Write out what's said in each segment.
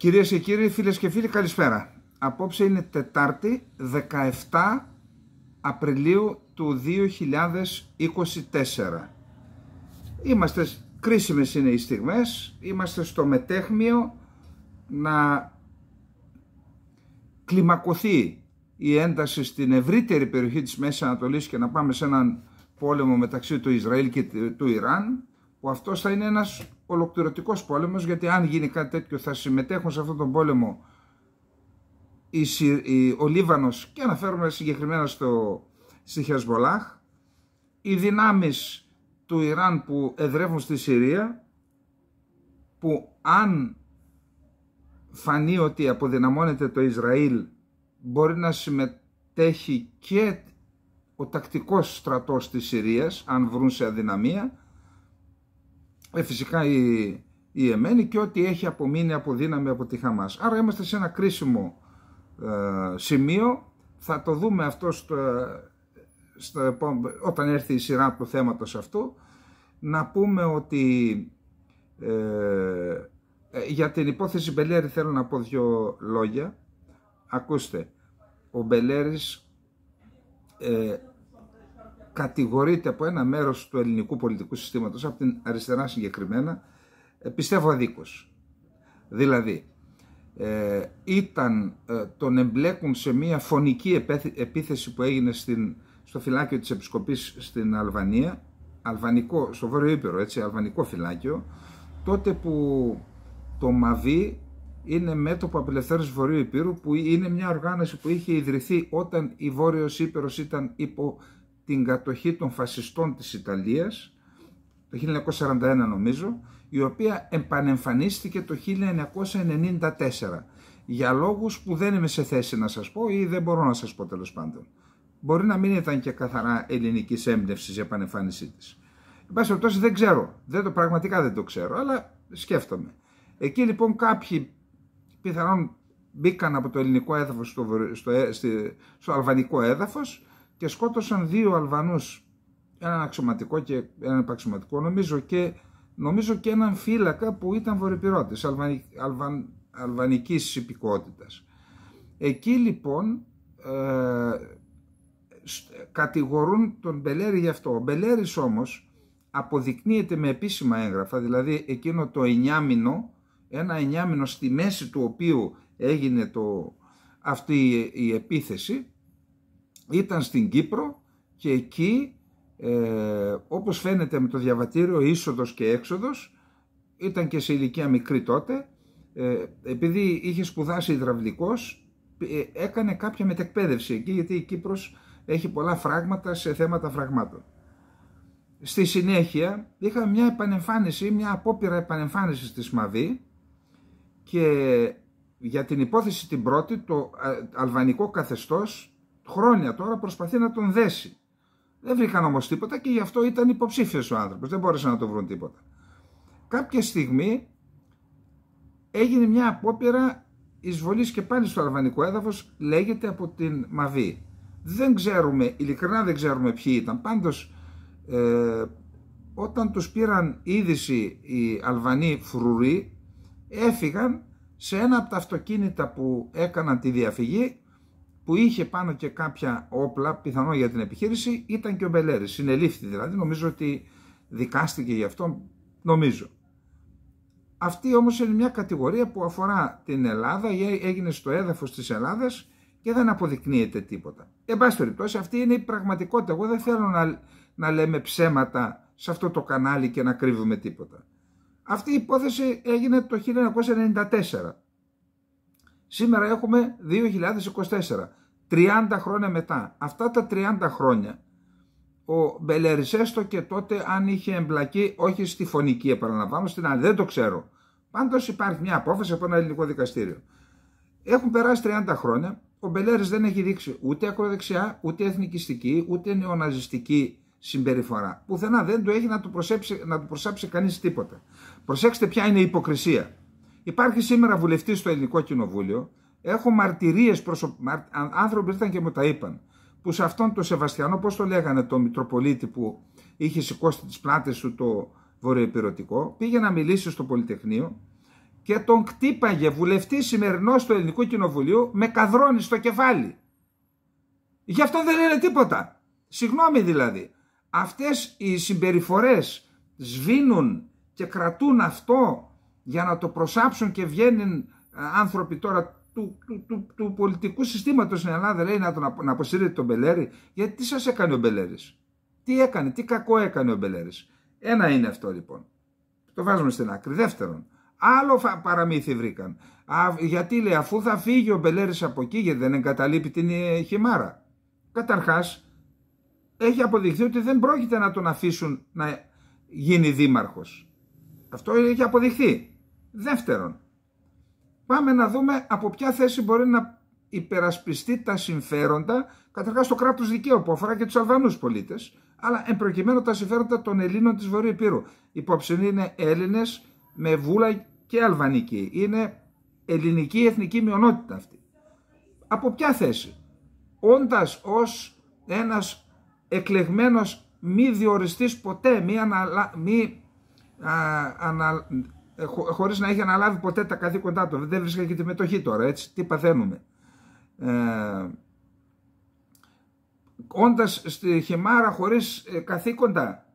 Κυρίες και κύριοι, φίλες και φίλοι, καλησπέρα. Απόψε είναι Τετάρτη 17 Απριλίου του 2024. Είμαστε, κρίσιμες είναι οι στιγμές, είμαστε στο μετέχμιο να κλιμακωθεί η ένταση στην ευρύτερη περιοχή της Μέσης Ανατολής και να πάμε σε έναν πόλεμο μεταξύ του Ισραήλ και του Ιράν που αυτός θα είναι ένας ολοκληρωτικός πόλεμος γιατί αν γίνει κάτι τέτοιο θα συμμετέχουν σε αυτόν τον πόλεμο η, ο Λίβανος και αναφέρομαι συγκεκριμένα στο, στη Χεσμολάχ οι δυνάμεις του Ιράν που εδρεύουν στη Συρία που αν φανεί ότι αποδυναμώνεται το Ισραήλ μπορεί να συμμετέχει και ο τακτικός στρατός της Συρίας αν βρουν σε αδυναμία ε, φυσικά η, η εμένη και ό,τι έχει απομείνει από δύναμη από τη Χαμάς. Άρα είμαστε σε ένα κρίσιμο ε, σημείο, θα το δούμε αυτό στο, όταν έρθει η σειρά του θέματος αυτού, να πούμε ότι ε, ε, για την υπόθεση Μπελέρη θέλω να πω δύο λόγια. Ακούστε, ο Μπελέρης κατηγορείται από ένα μέρος του ελληνικού πολιτικού συστήματος, από την αριστερά συγκεκριμένα, ε, πιστεύω αδίκως. Δηλαδή, ε, ήταν, ε, τον εμπλέκουν σε μια φωνική επίθεση που έγινε στην, στο φυλάκιο της Επισκοπής στην Αλβανία, αλβανικό, στο Βόρειο Ήπειρο, έτσι, αλβανικό φυλάκιο, τότε που το μαβί είναι μέτωπο απελευθέρωσης Βορείου Υπήρου που είναι μια οργάνωση που είχε ιδρυθεί όταν η Βόρειος Ήπειρος ήταν υπό την κατοχή των φασιστών της Ιταλίας το 1941 νομίζω η οποία επανεμφανίστηκε το 1994 για λόγους που δεν είμαι σε θέση να σας πω ή δεν μπορώ να σας πω τέλος πάντων. Μπορεί να μην ήταν και καθαρά ελληνικής έμπνευσης η επανεμφάνισή της. Εν πάση περιπτώσει δεν ξέρω. Δεν το, πραγματικά δεν το ξέρω, αλλά σκέφτομαι. Εκεί λοιπόν κάποιοι πιθανόν μπήκαν από το ελληνικό έδαφος στο, στο, ε- στο αλβανικό έδαφος και σκότωσαν δύο Αλβανούς, έναν αξιωματικό και έναν επαξιωματικό νομίζω και, νομίζω και έναν φύλακα που ήταν βορειοπυρώτες αλβανικ, αλβαν, αλβανικής υπηκότητας. Εκεί λοιπόν ε, κατηγορούν τον Μπελέρη γι' αυτό. Ο Μπελέρης όμως αποδεικνύεται με επίσημα έγγραφα, δηλαδή εκείνο το εννιάμινο, ένα εννιάμινο στη μέση του οποίου έγινε το, αυτή η επίθεση, ήταν στην Κύπρο και εκεί ε, όπως φαίνεται με το διαβατήριο είσοδος και έξοδος ήταν και σε ηλικία μικρή τότε ε, επειδή είχε σπουδάσει υδραυλικός ε, έκανε κάποια μετεκπαίδευση εκεί γιατί η Κύπρος έχει πολλά φράγματα σε θέματα φραγμάτων. Στη συνέχεια είχα μια επανεμφάνιση, μια απόπειρα επανεμφάνισης της ΜΑΒΗ και για την υπόθεση την πρώτη το ε, αλβανικό καθεστώς χρόνια τώρα προσπαθεί να τον δέσει. Δεν βρήκαν όμως τίποτα και γι' αυτό ήταν υποψήφιος ο άνθρωπος. Δεν μπόρεσαν να το βρουν τίποτα. Κάποια στιγμή έγινε μια απόπειρα εισβολής και πάλι στο αλβανικό έδαφος, λέγεται από την Μαβή. Δεν ξέρουμε, ειλικρινά δεν ξέρουμε ποιοι ήταν. Πάντως, ε, όταν τους πήραν είδηση οι Αλβανοί φρουροί, έφυγαν σε ένα από τα αυτοκίνητα που έκαναν τη διαφυγή που είχε πάνω και κάποια όπλα πιθανό για την επιχείρηση ήταν και ο Μπελέρης. Συνελήφθη δηλαδή, νομίζω ότι δικάστηκε γι' αυτό, νομίζω. Αυτή όμως είναι μια κατηγορία που αφορά την Ελλάδα έγινε στο έδαφος της Ελλάδας και δεν αποδεικνύεται τίποτα. Εν πάση περιπτώσει αυτή είναι η πραγματικότητα. Εγώ δεν θέλω να, να λέμε ψέματα σε αυτό το κανάλι και να κρύβουμε τίποτα. Αυτή η υπόθεση έγινε το 1994 Σήμερα έχουμε 2024, 30 χρόνια μετά. Αυτά τα 30 χρόνια ο Μπελερισέστο και τότε αν είχε εμπλακεί, όχι στη φωνική επαναλαμβάνω, στην άλλη, δεν το ξέρω. Πάντως υπάρχει μια απόφαση από ένα ελληνικό δικαστήριο. Έχουν περάσει 30 χρόνια, ο Μπελέρης δεν έχει δείξει ούτε ακροδεξιά, ούτε εθνικιστική, ούτε νεοναζιστική συμπεριφορά. Πουθενά δεν το έχει να του, προσέψει, να κανείς τίποτα. Προσέξτε ποια είναι η υποκρισία. Υπάρχει σήμερα βουλευτής στο Ελληνικό Κοινοβούλιο. Έχω μαρτυρίες προσωπικά Άνθρωποι ήρθαν και μου τα είπαν. Που σε αυτόν τον Σεβαστιανό, πώς το λέγανε τον Μητροπολίτη που είχε σηκώσει τις πλάτες του το βορειοεπιρωτικό, πήγε να μιλήσει στο Πολυτεχνείο και τον κτύπαγε βουλευτής σημερινός του Ελληνικού Κοινοβουλίου με καδρόνι στο κεφάλι. Γι' αυτό δεν λένε τίποτα. Συγγνώμη δηλαδή. Αυτές οι συμπεριφορές σβήνουν και κρατούν αυτό για να το προσάψουν και βγαίνουν ε, άνθρωποι τώρα του, του, του, του πολιτικού συστήματος στην Ελλάδα λέει να, τον, να αποσύρετε τον Μπελέρη γιατί τι σας έκανε ο Μπελέρης τι έκανε, τι κακό έκανε ο Μπελέρης ένα είναι αυτό λοιπόν το βάζουμε στην άκρη δεύτερον Άλλο παραμύθι βρήκαν. γιατί λέει, αφού θα φύγει ο Μπελέρης από εκεί, γιατί δεν εγκαταλείπει την ε, χημάρα. Καταρχάς, έχει αποδειχθεί ότι δεν πρόκειται να τον αφήσουν να γίνει δήμαρχος. Αυτό έχει αποδειχθεί. Δεύτερον, πάμε να δούμε από ποια θέση μπορεί να υπερασπιστεί τα συμφέροντα, καταρχάς το κράτος δικαίου που αφορά και τους Αλβανούς πολίτες, αλλά εμπροκειμένου τα συμφέροντα των Ελλήνων της Βορείου Υπήρου. Υπόψη είναι Έλληνες με βούλα και αλβανική. Είναι ελληνική εθνική μειονότητα αυτή. Από ποια θέση. Όντας ως ένας εκλεγμένος μη διοριστής ποτέ, μη, ανα, ε, χωρίς να έχει αναλάβει ποτέ τα καθήκοντά του. Δεν βρίσκεται και τη μετοχή τώρα, έτσι, τι παθαίνουμε. Ε, όντας στη χεμάρα χωρίς ε, καθήκοντα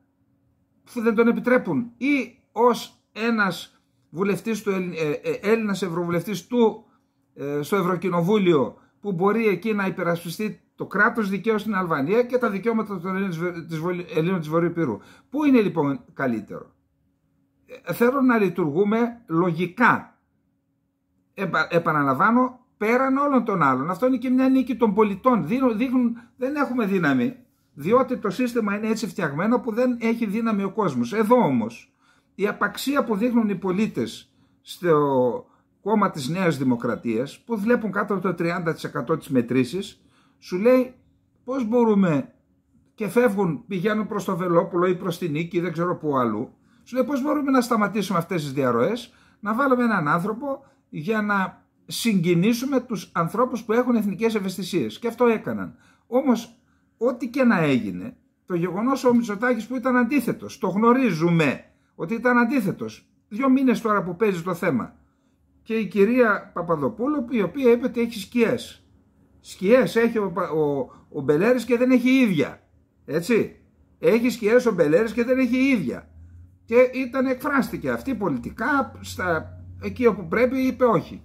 που δεν τον επιτρέπουν ή ως ένας βουλευτής του, ε, Έλληνας ευρωβουλευτής του στο Ευρωκοινοβούλιο που μπορεί εκεί να υπερασπιστεί το κράτος δικαίου στην Αλβανία και τα δικαιώματα των Ελλήνων της Βορείου Πού είναι λοιπόν καλύτερο θέλω να λειτουργούμε λογικά. επαναλαμβάνω, πέραν όλων των άλλων. Αυτό είναι και μια νίκη των πολιτών. Δείχνουν, δείχνουν, δεν έχουμε δύναμη, διότι το σύστημα είναι έτσι φτιαγμένο που δεν έχει δύναμη ο κόσμος. Εδώ όμως, η απαξία που δείχνουν οι πολίτες στο κόμμα της Νέας Δημοκρατίας, που βλέπουν κάτω από το 30% της μετρήσεις, σου λέει πώς μπορούμε και φεύγουν, πηγαίνουν προς το Βελόπουλο ή προς την Νίκη, ή δεν ξέρω πού αλλού, σου λέει πώς μπορούμε να σταματήσουμε αυτές τις διαρροές να βάλουμε έναν άνθρωπο για να συγκινήσουμε τους ανθρώπους που έχουν εθνικές ευαισθησίες και αυτό έκαναν. Όμως ό,τι και να έγινε, το γεγονός ο Μητσοτάκης που ήταν αντίθετος, το γνωρίζουμε ότι ήταν αντίθετος, δύο μήνες τώρα που παίζει το θέμα και η κυρία Παπαδοπούλου η οποία είπε ότι έχει σκιές. Σκιές έχει ο, ο, Μπελέρης και δεν έχει ίδια, έτσι. Έχει σκιές ο Μπελέρης και δεν έχει ίδια και ήταν, εκφράστηκε αυτή πολιτικά, στα, εκεί όπου πρέπει είπε όχι.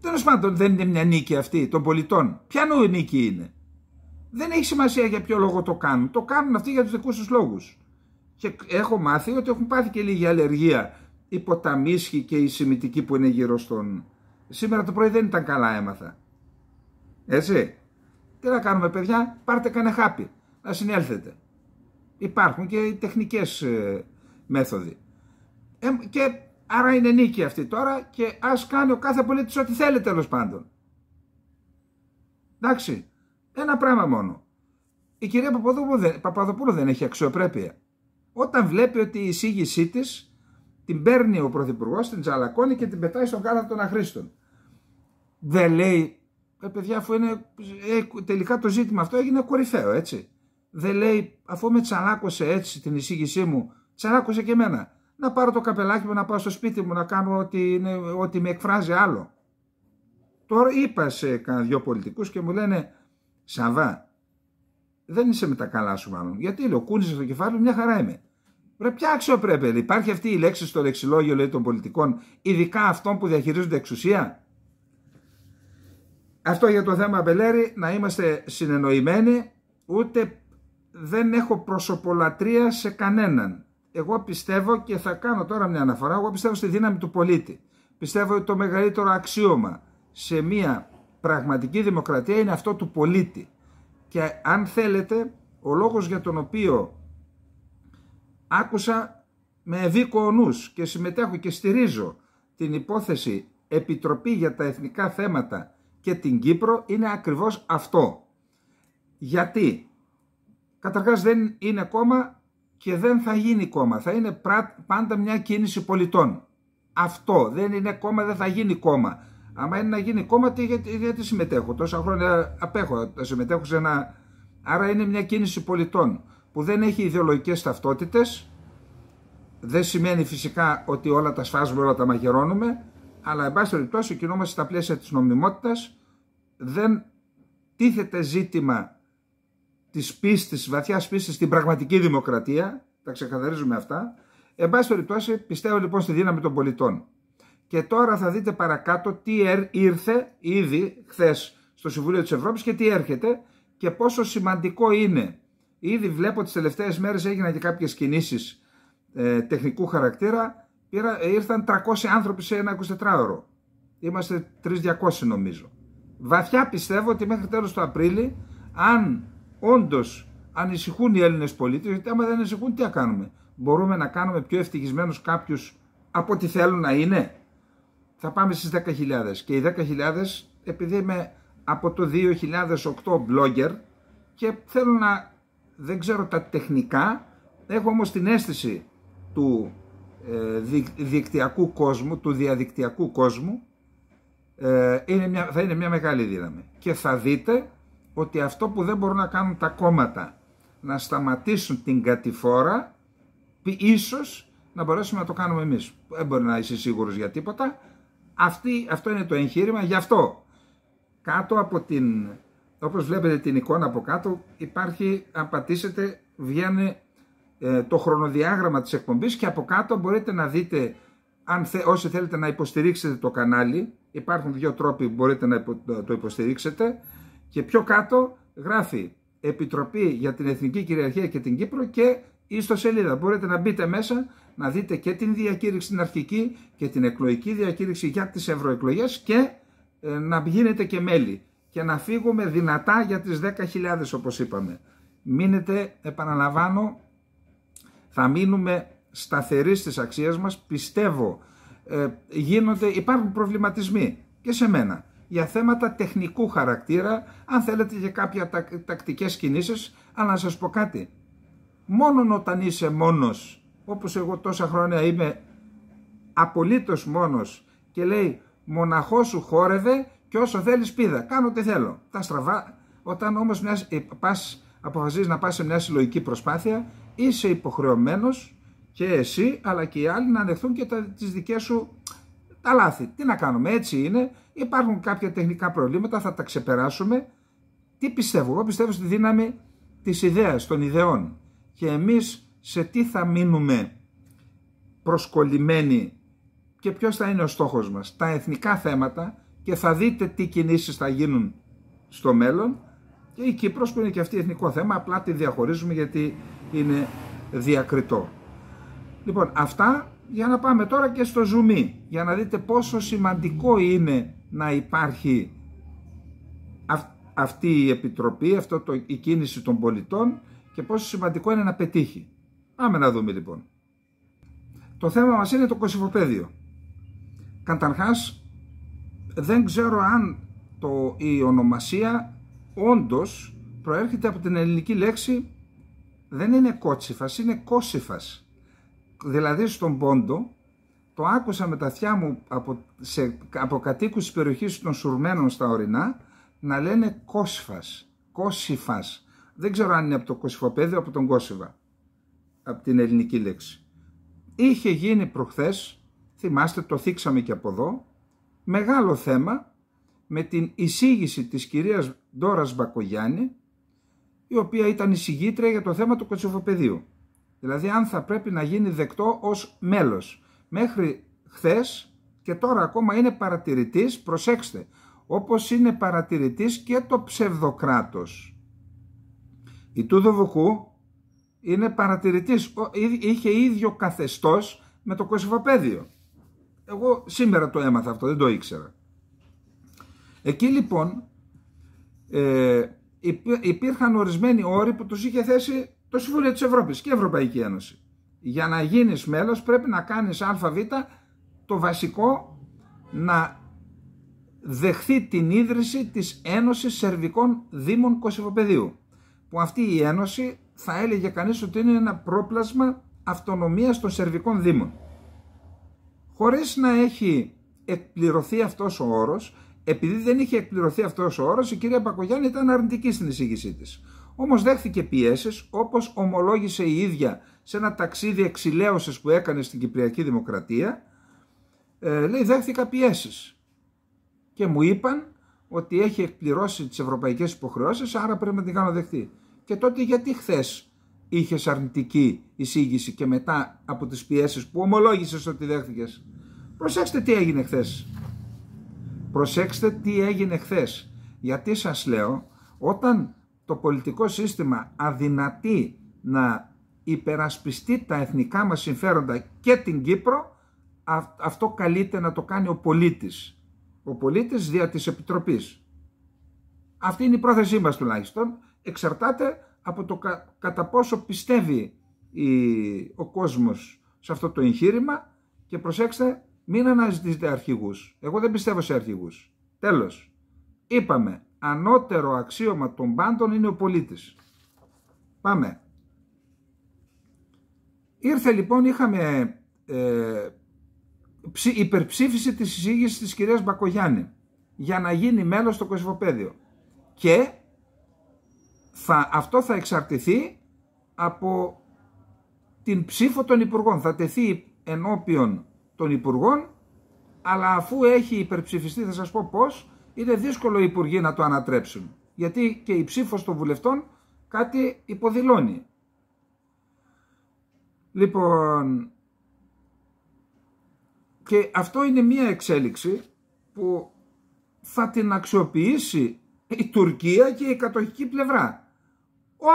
Τέλος πάντων δεν είναι μια νίκη αυτή των πολιτών. Ποια νίκη είναι. Δεν έχει σημασία για ποιο λόγο το κάνουν. Το κάνουν αυτοί για τους δικούς τους λόγους. Και έχω μάθει ότι έχουν πάθει και λίγη αλλεργία η ποταμίσχη και η σημητική που είναι γύρω στον... Σήμερα το πρωί δεν ήταν καλά έμαθα. Έτσι. Τι να κάνουμε παιδιά, πάρτε κανένα χάπι, να συνέλθετε. Υπάρχουν και τεχνικές ε, μέθοδοι. Ε, και άρα είναι νίκη αυτή τώρα και ας κάνει ο κάθε πολίτης ό,τι θέλει τέλος πάντων. Εντάξει, ένα πράγμα μόνο. Η κυρία Παπαδοπούλου δεν, Παπαδοπούλου δεν έχει αξιοπρέπεια. Όταν βλέπει ότι η εισήγησή της την παίρνει ο Πρωθυπουργός, την τζαλακώνει και την πετάει στον κάθε των αχρήστων. Δεν λέει, ε, παιδιά, αφού είναι, ε, τελικά το ζήτημα αυτό έγινε κορυφαίο, έτσι. Δεν λέει, αφού με τσαλάκωσε έτσι την εισήγησή μου, Σαν άκουσε και εμένα. Να πάρω το καπελάκι μου, να πάω στο σπίτι μου, να κάνω ό,τι, είναι, ό,τι με εκφράζει άλλο. Τώρα είπα σε κανένα δυο πολιτικούς και μου λένε Σαβά, δεν είσαι με τα καλά σου μάλλον. Γιατί λέω, κούνησε το κεφάλι μια χαρά είμαι. Ρε, ποια πρέπει, Υπάρχει αυτή η λέξη στο λεξιλόγιο λέει, των πολιτικών, ειδικά αυτών που διαχειρίζονται εξουσία. Αυτό για το θέμα Μπελέρη, να είμαστε συνεννοημένοι, ούτε δεν έχω προσωπολατρία σε κανέναν εγώ πιστεύω και θα κάνω τώρα μια αναφορά, εγώ πιστεύω στη δύναμη του πολίτη. Πιστεύω ότι το μεγαλύτερο αξίωμα σε μια πραγματική δημοκρατία είναι αυτό του πολίτη. Και αν θέλετε, ο λόγος για τον οποίο άκουσα με ευήκο νους και συμμετέχω και στηρίζω την υπόθεση Επιτροπή για τα Εθνικά Θέματα και την Κύπρο είναι ακριβώς αυτό. Γιατί, καταρχάς δεν είναι ακόμα και δεν θα γίνει κόμμα. Θα είναι πάντα μια κίνηση πολιτών. Αυτό δεν είναι κόμμα, δεν θα γίνει κόμμα. Άμα είναι να γίνει κόμμα, τι, γιατί, γιατί συμμετέχω. Τόσα χρόνια απέχω, συμμετέχω σε ένα... Άρα είναι μια κίνηση πολιτών που δεν έχει ιδεολογικές ταυτότητες. Δεν σημαίνει φυσικά ότι όλα τα σφάζουμε, όλα τα μαγειρώνουμε. Αλλά, εν πάση περιπτώσει, κινούμαστε στα πλαίσια της νομιμότητας. Δεν τίθεται ζήτημα της πίστης, βαθιάς πίστης στην πραγματική δημοκρατία, τα ξεκαθαρίζουμε αυτά. Εν πάση περιπτώσει πιστεύω λοιπόν στη δύναμη των πολιτών. Και τώρα θα δείτε παρακάτω τι ήρθε ήδη χθες στο Συμβούλιο της Ευρώπης και τι έρχεται και πόσο σημαντικό είναι. Ήδη βλέπω τις τελευταίες μέρες έγιναν και κάποιες κινήσεις ε, τεχνικού χαρακτήρα. Ε, ήρθαν 300 άνθρωποι σε ένα 24ωρο. Είμαστε 3.200 νομίζω. Βαθιά πιστεύω ότι μέχρι τέλος του Απρίλη αν όντως ανησυχούν οι Έλληνες πολίτες, γιατί άμα δεν ανησυχούν, τι θα κάνουμε. Μπορούμε να κάνουμε πιο ευτυχισμένους κάποιους από ό,τι θέλουν να είναι. Θα πάμε στις 10.000. Και οι 10.000, επειδή είμαι από το 2008 blogger και θέλω να. Δεν ξέρω τα τεχνικά, έχω όμως την αίσθηση του ε, δικτυακού κόσμου, του διαδικτυακού κόσμου, ε, θα είναι μια μεγάλη δύναμη. Και θα δείτε ότι αυτό που δεν μπορούν να κάνουν τα κόμματα να σταματήσουν την κατηφόρα ίσως να μπορέσουμε να το κάνουμε εμείς. Δεν μπορεί να είσαι σίγουρος για τίποτα. Αυτή, αυτό είναι το εγχείρημα. Γι' αυτό κάτω από την, όπως βλέπετε την εικόνα από κάτω υπάρχει, αν πατήσετε βγαίνει ε, το χρονοδιάγραμμα της εκπομπής και από κάτω μπορείτε να δείτε αν όσοι θέλετε να υποστηρίξετε το κανάλι υπάρχουν δύο τρόποι που μπορείτε να το υποστηρίξετε και πιο κάτω γράφει Επιτροπή για την Εθνική Κυριαρχία και την Κύπρο και σελίδα. Μπορείτε να μπείτε μέσα να δείτε και την διακήρυξη την αρχική και την εκλογική διακήρυξη για τις ευρωεκλογές και ε, να γίνετε και μέλη και να φύγουμε δυνατά για τις 10.000 όπως είπαμε. Μείνετε, επαναλαμβάνω, θα μείνουμε σταθεροί στις αξίες μας, πιστεύω, ε, γίνονται, υπάρχουν προβληματισμοί και σε μένα για θέματα τεχνικού χαρακτήρα, αν θέλετε για κάποια τακτικές κινήσεις, αλλά να σας πω κάτι. Μόνον όταν είσαι μόνος, όπως εγώ τόσα χρόνια είμαι απολύτως μόνος και λέει μοναχός σου χόρευε και όσο θέλεις πίδα, κάνω τι θέλω. Τα στραβά, όταν όμως ε, πας, αποφασίζεις να πας σε μια συλλογική προσπάθεια, είσαι υποχρεωμένος και εσύ αλλά και οι άλλοι να ανεχθούν και τα, τις δικές σου τα λάθη. Τι να κάνουμε, έτσι είναι Υπάρχουν κάποια τεχνικά προβλήματα, θα τα ξεπεράσουμε. Τι πιστεύω, εγώ πιστεύω στη δύναμη της ιδέας, των ιδεών. Και εμείς σε τι θα μείνουμε προσκολλημένοι και ποιος θα είναι ο στόχος μας. Τα εθνικά θέματα και θα δείτε τι κινήσεις θα γίνουν στο μέλλον και η Κύπρος που είναι και αυτή εθνικό θέμα απλά τη διαχωρίζουμε γιατί είναι διακριτό. Λοιπόν αυτά για να πάμε τώρα και στο zoom για να δείτε πόσο σημαντικό είναι να υπάρχει αυτή η επιτροπή, αυτό το, η κίνηση των πολιτών και πόσο σημαντικό είναι να πετύχει. Πάμε να δούμε λοιπόν. Το θέμα μας είναι το κοσυφοπαίδιο. Καταρχάς, δεν ξέρω αν το, η ονομασία όντως προέρχεται από την ελληνική λέξη δεν είναι κότσιφας, είναι κόσιφας. Δηλαδή στον πόντο το άκουσα με τα αυτιά μου από, σε, από κατοίκους της περιοχής των Σουρμένων στα ορεινά να λένε Κόσφας, Κόσιφας. Δεν ξέρω αν είναι από το Κοσυφοπέδιο από τον Κόσιβα, από την ελληνική λέξη. Είχε γίνει προχθές, θυμάστε το θίξαμε και από εδώ, μεγάλο θέμα με την εισήγηση της κυρίας Ντόρας Μπακογιάννη, η οποία ήταν εισηγήτρια για το θέμα του Κοσυφοπεδίου. Δηλαδή αν θα πρέπει να γίνει δεκτό ως μέλος μέχρι χθες και τώρα ακόμα είναι παρατηρητής, προσέξτε, όπως είναι παρατηρητής και το ψευδοκράτος. Η Τούδο είναι παρατηρητής, είχε ίδιο καθεστώς με το Κωσυφοπαίδιο. Εγώ σήμερα το έμαθα αυτό, δεν το ήξερα. Εκεί λοιπόν ε, υπήρχαν ορισμένοι όροι που τους είχε θέσει το Συμβούλιο της Ευρώπης και η Ευρωπαϊκή Ένωση για να γίνεις μέλος πρέπει να κάνεις αβ το βασικό να δεχθεί την ίδρυση της Ένωσης Σερβικών Δήμων Κωσυφοπεδίου που αυτή η ένωση θα έλεγε κανείς ότι είναι ένα πρόπλασμα αυτονομίας των Σερβικών Δήμων. Χωρίς να έχει εκπληρωθεί αυτός ο όρος, επειδή δεν είχε εκπληρωθεί αυτός ο όρος, η κυρία Πακογιάννη ήταν αρνητική στην εισήγησή της. Όμως δέχθηκε πιέσεις, όπως ομολόγησε η ίδια σε ένα ταξίδι εξηλαίωσης που έκανε στην Κυπριακή Δημοκρατία, ε, λέει δέχθηκα πιέσεις και μου είπαν ότι έχει εκπληρώσει τις ευρωπαϊκές υποχρεώσεις, άρα πρέπει να την κάνω δεχτεί. Και τότε γιατί χθες είχες αρνητική εισήγηση και μετά από τις πιέσεις που ομολόγησες ότι δέχθηκες. Προσέξτε τι έγινε χθες. Προσέξτε τι έγινε χθες. Γιατί σας λέω, όταν το πολιτικό σύστημα αδυνατεί να υπερασπιστεί τα εθνικά μας συμφέροντα και την Κύπρο, αυτό καλείται να το κάνει ο πολίτης. Ο πολίτης δια της Επιτροπής. Αυτή είναι η πρόθεσή μας τουλάχιστον. Εξαρτάται από το κατά πόσο πιστεύει ο κόσμος σε αυτό το εγχείρημα και προσέξτε μην αναζητήσετε αρχηγούς. Εγώ δεν πιστεύω σε αρχηγούς. Τέλος. Είπαμε, ανώτερο αξίωμα των πάντων είναι ο πολίτης. Πάμε. Ήρθε λοιπόν, είχαμε ε, υπερψήφιση της συζήγησης της κυρίας Μπακογιάννη για να γίνει μέλος στο Κοσμοπέδιο. Και θα, αυτό θα εξαρτηθεί από την ψήφο των Υπουργών. Θα τεθεί ενώπιον των Υπουργών, αλλά αφού έχει υπερψηφιστεί, θα σας πω πώς, είναι δύσκολο οι Υπουργοί να το ανατρέψουν. Γιατί και η ψήφος των βουλευτών κάτι υποδηλώνει. Λοιπόν, και αυτό είναι μία εξέλιξη που θα την αξιοποιήσει η Τουρκία και η κατοχική πλευρά.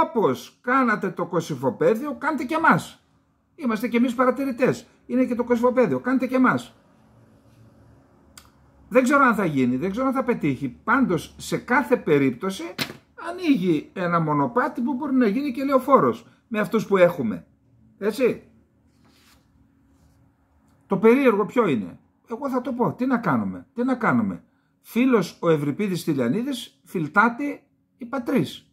Όπως κάνατε το Κωσυφοπαίδιο, κάντε και εμάς. Είμαστε και εμείς παρατηρητές. Είναι και το Κωσυφοπαίδιο, κάντε και εμάς. Δεν ξέρω αν θα γίνει, δεν ξέρω αν θα πετύχει. Πάντως, σε κάθε περίπτωση ανοίγει ένα μονοπάτι που μπορεί να γίνει και λεωφόρος με αυτούς που έχουμε. Έτσι. Το περίεργο ποιο είναι. Εγώ θα το πω. Τι να κάνουμε. Τι να κάνουμε. Φίλος ο Ευρυπίδης Τηλιανίδης φιλτάτη η πατρίς.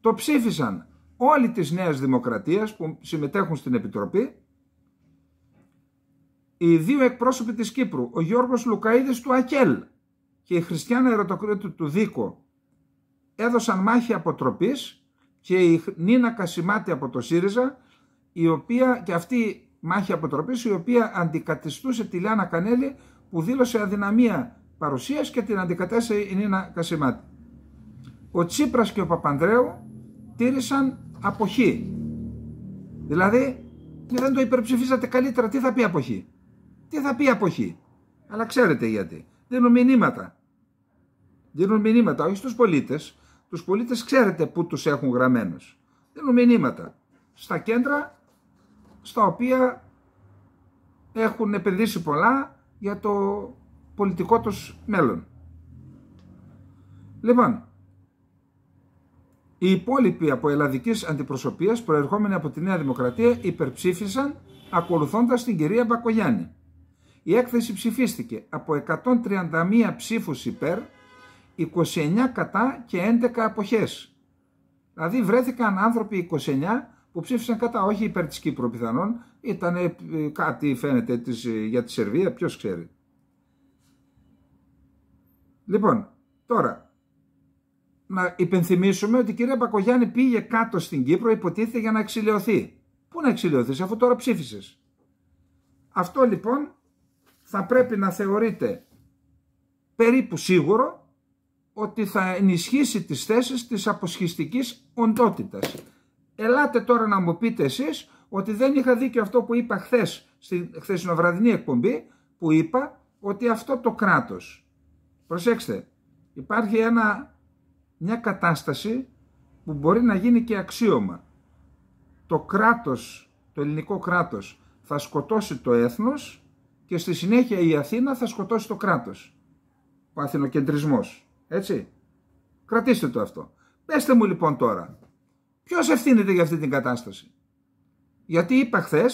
Το ψήφισαν όλοι της Νέας Δημοκρατίας που συμμετέχουν στην Επιτροπή οι δύο εκπρόσωποι της Κύπρου, ο Γιώργος Λουκαίδης του ΑΚΕΛ και η Χριστιανά Ερωτοκρίτου του Δίκο έδωσαν μάχη αποτροπής και η Νίνα Κασιμάτη από το ΣΥΡΙΖΑ η οποία και αυτή η μάχη αποτροπής η οποία αντικατιστούσε τη Λιάνα Κανέλη που δήλωσε αδυναμία παρουσίας και την αντικατέστησε η Νίνα Κασιμάτη. Ο Τσίπρας και ο Παπανδρέου τήρησαν αποχή. Δηλαδή δεν το υπερψηφίσατε καλύτερα τι θα πει αποχή. Τι θα πει αποχή. Αλλά ξέρετε γιατί. Δίνουν μηνύματα. Δίνουν μηνύματα όχι στους πολίτες. Τους πολίτες ξέρετε που τους έχουν γραμμένους. Δίνουν μηνύματα. Στα κέντρα στα οποία έχουν επενδύσει πολλά για το πολιτικό τους μέλλον. Λοιπόν, οι υπόλοιποι από ελλαδικής αντιπροσωπείας προερχόμενοι από τη Νέα Δημοκρατία υπερψήφισαν ακολουθώντας την κυρία Μπακογιάννη. Η έκθεση ψηφίστηκε από 131 ψήφους υπέρ, 29 κατά και 11 αποχές. Δηλαδή βρέθηκαν άνθρωποι 29 που ψήφισαν κατά, όχι υπέρ της Κύπρου πιθανόν, ήταν ε, κάτι φαίνεται ε, για τη Σερβία, ποιος ξέρει. Λοιπόν, τώρα, να υπενθυμίσουμε ότι η κυρία Μπακογιάννη πήγε κάτω στην Κύπρο, υποτίθεται για να εξηλαιωθεί. Πού να εξηλαιωθείς, αφού τώρα ψήφισες. Αυτό λοιπόν θα πρέπει να θεωρείται περίπου σίγουρο ότι θα ενισχύσει τις θέσεις της αποσχιστικής οντότητας. Ελάτε τώρα να μου πείτε εσείς ότι δεν είχα δίκιο αυτό που είπα χθες στη χθεσινοβραδινή εκπομπή που είπα ότι αυτό το κράτος, προσέξτε, υπάρχει ένα, μια κατάσταση που μπορεί να γίνει και αξίωμα. Το κράτος, το ελληνικό κράτος θα σκοτώσει το έθνος και στη συνέχεια η Αθήνα θα σκοτώσει το κράτος. Ο αθηνοκεντρισμός, έτσι. Κρατήστε το αυτό. Πεστε μου λοιπόν τώρα, Ποιος ευθύνεται για αυτή την κατάσταση. Γιατί είπα χθες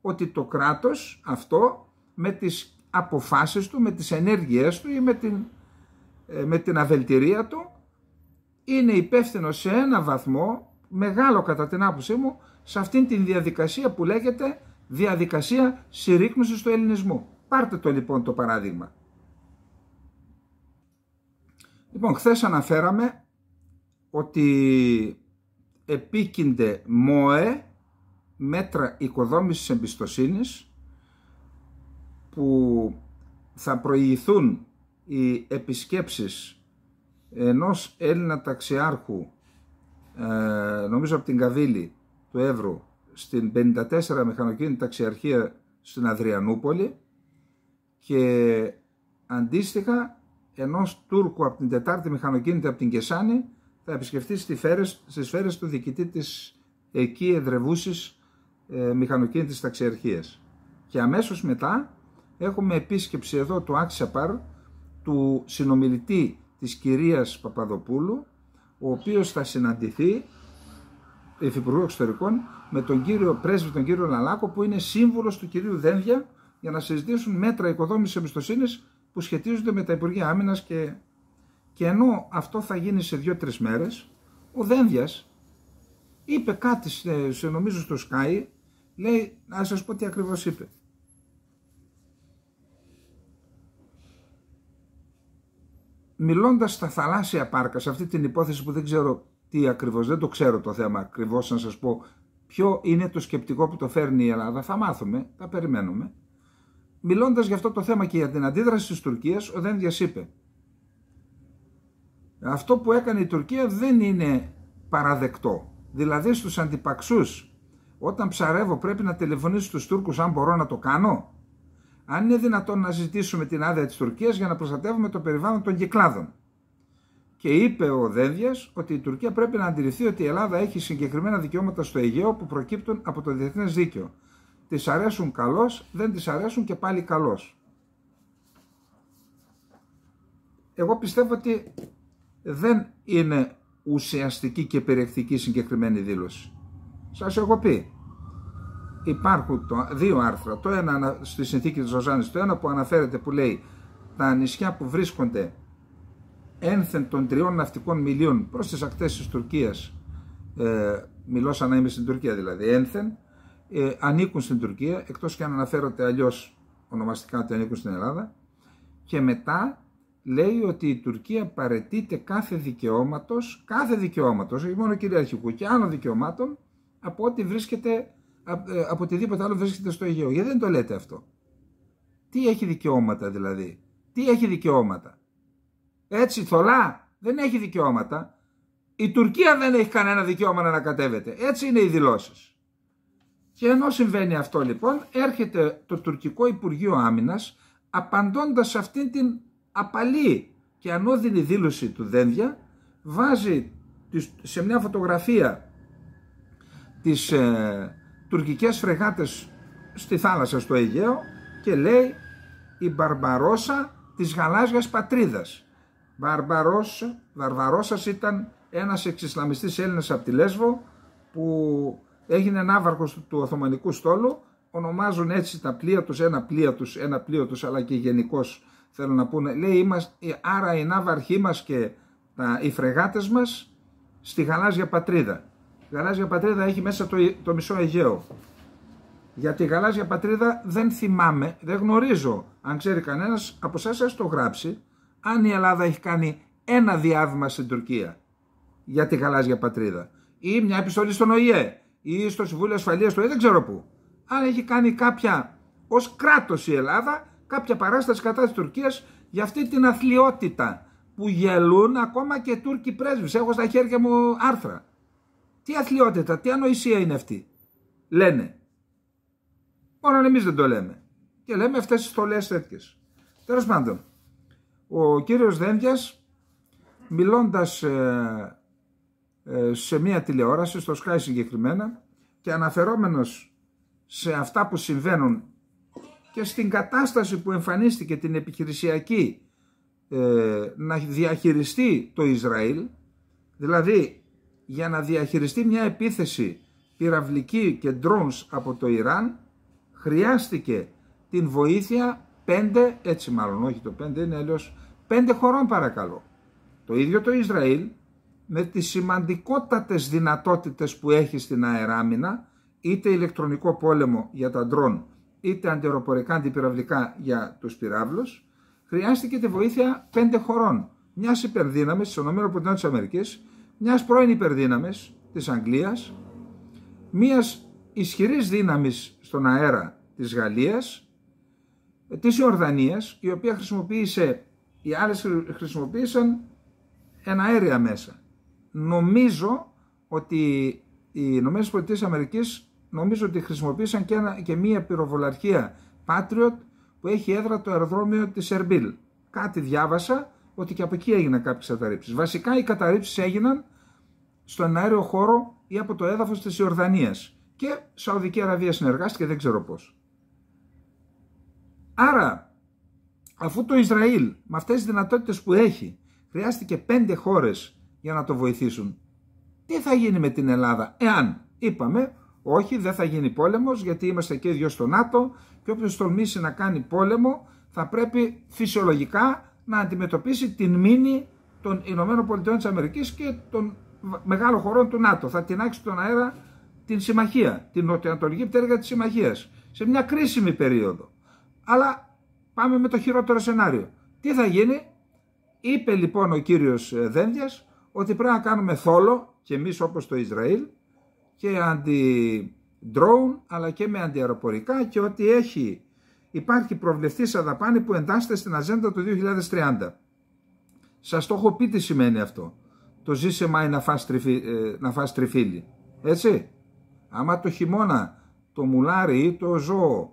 ότι το κράτος αυτό με τις αποφάσεις του, με τις ενέργειές του ή με την, ε, με την αβελτηρία του είναι υπεύθυνο σε ένα βαθμό μεγάλο κατά την άποψή μου σε αυτήν την διαδικασία που λέγεται διαδικασία συρρήκνωσης του ελληνισμού. Πάρτε το λοιπόν το παράδειγμα. Λοιπόν, χθες αναφέραμε ότι επίκυνται ΜΟΕ, μέτρα οικοδόμησης εμπιστοσύνης, που θα προηγηθούν οι επισκέψεις ενός Έλληνα ταξιάρχου, ε, νομίζω από την Καβίλη του Εύρου, στην 54 μηχανοκίνητη ταξιαρχία στην Αδριανούπολη και αντίστοιχα ενός Τούρκου από την 4η μηχανοκίνητη από την Κεσάνη θα επισκεφτεί στι σφαίρες του διοικητή της εκεί εδρευούσης ε, μηχανοκίνητης ταξιαρχίας. Και αμέσως μετά έχουμε επίσκεψη εδώ του Παρ, του συνομιλητή της κυρίας Παπαδοπούλου ο οποίος θα συναντηθεί Υφυπουργού Εξωτερικών με τον κύριο πρέσβη, τον κύριο Λαλάκο που είναι σύμβολος του κυρίου Δένδια για να συζητήσουν μέτρα οικοδόμησης εμπιστοσύνης που σχετίζονται με τα Υπουργεία Άμυνας και και ενώ αυτό θα γίνει σε δυο τρει μέρες, ο Δένδιας είπε κάτι σε, νομίζω στο Sky, λέει να σας πω τι ακριβώς είπε. Μιλώντας στα θαλάσσια πάρκα, σε αυτή την υπόθεση που δεν ξέρω τι ακριβώς, δεν το ξέρω το θέμα ακριβώς να σας πω ποιο είναι το σκεπτικό που το φέρνει η Ελλάδα, θα μάθουμε, θα περιμένουμε. Μιλώντας για αυτό το θέμα και για την αντίδραση της Τουρκίας, ο Δένδιας είπε αυτό που έκανε η Τουρκία δεν είναι παραδεκτό. Δηλαδή στους αντιπαξούς, όταν ψαρεύω πρέπει να τηλεφωνήσω στους Τούρκους αν μπορώ να το κάνω. Αν είναι δυνατόν να ζητήσουμε την άδεια της Τουρκίας για να προστατεύουμε το περιβάλλον των κυκλάδων. Και είπε ο Δένδιας ότι η Τουρκία πρέπει να αντιληφθεί ότι η Ελλάδα έχει συγκεκριμένα δικαιώματα στο Αιγαίο που προκύπτουν από το διεθνές δίκαιο. Της αρέσουν καλώς, δεν της αρέσουν και πάλι καλώς. Εγώ πιστεύω ότι δεν είναι ουσιαστική και περιεκτική συγκεκριμένη δήλωση. Σας έχω πει, υπάρχουν δύο άρθρα, το ένα στη συνθήκη της Ζωζάνης, το ένα που αναφέρεται που λέει τα νησιά που βρίσκονται ένθεν των τριών ναυτικών μιλίων προς τις ακτές της Τουρκίας, ε, μιλώ σαν να είμαι στην Τουρκία δηλαδή, ένθεν, ε, ανήκουν στην Τουρκία, εκτός και αν αναφέρονται αλλιώς ονομαστικά ότι ανήκουν στην Ελλάδα, και μετά λέει ότι η Τουρκία παρετείται κάθε δικαιώματος, κάθε δικαιώματος, όχι μόνο κυριαρχικού και άλλων δικαιωμάτων, από ό,τι βρίσκεται, ε, από οτιδήποτε άλλο βρίσκεται στο Αιγαίο. Γιατί δεν το λέτε αυτό. Τι έχει δικαιώματα δηλαδή. Τι έχει δικαιώματα. Έτσι θολά δεν έχει δικαιώματα. Η Τουρκία δεν έχει κανένα δικαίωμα να ανακατεύεται. Έτσι είναι οι δηλώσεις. Και ενώ συμβαίνει αυτό λοιπόν έρχεται το τουρκικό Υπουργείο Άμυνας απαντώντας σε αυτήν την απαλή και ανώδυνη δήλωση του Δένδια βάζει σε μια φωτογραφία τις ε, τουρκικές φρεγάτες στη θάλασσα στο Αιγαίο και λέει η Μπαρμπαρόσα της γαλάζιας πατρίδας. Μπαρμπαρός, Βαρβαρόσας ήταν ένας εξισλαμιστής Έλληνας από τη Λέσβο που έγινε ναύαρχος του Οθωμανικού στόλου. Ονομάζουν έτσι τα πλοία τους, ένα πλοίο τους, ένα πλοίο τους αλλά και γενικώς Θέλω να πούνε, λέει είμαστε, ε, άρα οι ναύαρχοί μας και τα, οι φρεγάτες μας στη γαλάζια πατρίδα. Η γαλάζια πατρίδα έχει μέσα το, το μισό Αιγαίο. Για τη γαλάζια πατρίδα δεν θυμάμαι, δεν γνωρίζω, αν ξέρει κανένας από εσάς το γράψει, αν η Ελλάδα έχει κάνει ένα διάβημα στην Τουρκία για τη γαλάζια πατρίδα ή μια επιστολή στον ΟΗΕ ή στο Συμβούλιο Ασφαλείας του ΟΗΕ, δεν ξέρω πού. Αν έχει κάνει κάποια ως κράτος η Ελλάδα κάποια παράσταση κατά της Τουρκίας για αυτή την αθλειότητα που γελούν ακόμα και Τούρκοι πρέσβεις. Έχω στα χέρια μου άρθρα. Τι αθλειότητα, τι ανοησία είναι αυτή. Λένε. Μόνο εμείς δεν το λέμε. Και λέμε αυτές τις στολές τέτοιες. Τέλος πάντων, ο κύριος Δένδιας μιλώντας ε, ε, σε μία τηλεόραση, στο Sky συγκεκριμένα και αναφερόμενος σε αυτά που συμβαίνουν και στην κατάσταση που εμφανίστηκε την επιχειρησιακή ε, να διαχειριστεί το Ισραήλ, δηλαδή για να διαχειριστεί μια επίθεση πυραυλική και ντρόνς από το Ιράν, χρειάστηκε την βοήθεια πέντε, έτσι μάλλον όχι το πέντε είναι αλλιώς, πέντε χωρών παρακαλώ. Το ίδιο το Ισραήλ με τις σημαντικότατες δυνατότητες που έχει στην αεράμινα, είτε ηλεκτρονικό πόλεμο για τα ντρόν, είτε αντεροπορικά αντιπυραυλικά για τους πυράβλους, χρειάστηκε τη βοήθεια πέντε χωρών. Μιας υπερδύναμης της ΗΠΑ, μιας πρώην υπερδύναμης της Αγγλίας, μιας ισχυρής δύναμης στον αέρα της Γαλλίας, της Ιορδανίας, η οποία χρησιμοποίησε, οι άλλες χρησιμοποίησαν ένα αέρια μέσα. Νομίζω ότι οι ΗΠΑ νομίζω ότι χρησιμοποίησαν και, ένα, και μία πυροβολαρχία Patriot που έχει έδρα το αεροδρόμιο της Ερμπίλ. Κάτι διάβασα ότι και από εκεί έγιναν κάποιες καταρρύψεις. Βασικά οι καταρρύψεις έγιναν στον αέριο χώρο ή από το έδαφος της Ιορδανίας. Και Σαουδική Αραβία συνεργάστηκε, δεν ξέρω πώς. Άρα, αφού το Ισραήλ με αυτές τις δυνατότητες που έχει χρειάστηκε πέντε χώρες για να το βοηθήσουν, τι θα γίνει με την Ελλάδα, εάν είπαμε όχι, δεν θα γίνει πόλεμος, γιατί είμαστε και δύο στο ΝΑΤΟ και όποιος τολμήσει να κάνει πόλεμο θα πρέπει φυσιολογικά να αντιμετωπίσει την μήνυ των Ηνωμένων Πολιτειών της Αμερικής και των μεγάλων χωρών του ΝΑΤΟ. Θα τεινάξει τον αέρα την συμμαχία, την νοτιοανατολική πτέρυγα της συμμαχίας, σε μια κρίσιμη περίοδο. Αλλά πάμε με το χειρότερο σενάριο. Τι θα γίνει, είπε λοιπόν ο κύριος ε, Δένδιας ότι πρέπει να κάνουμε θόλο και εμείς όπως το Ισραήλ και αντι-drone αλλά και με αντιαεροπορικά και ότι έχει, υπάρχει προβλεφτή σαν δαπάνη που εντάσσεται στην αζέντα του 2030. Σας το έχω πει τι σημαίνει αυτό. Το ζήσε μάι ε, να φας, τριφύλι. Έτσι. Άμα το χειμώνα το μουλάρι ή το ζώο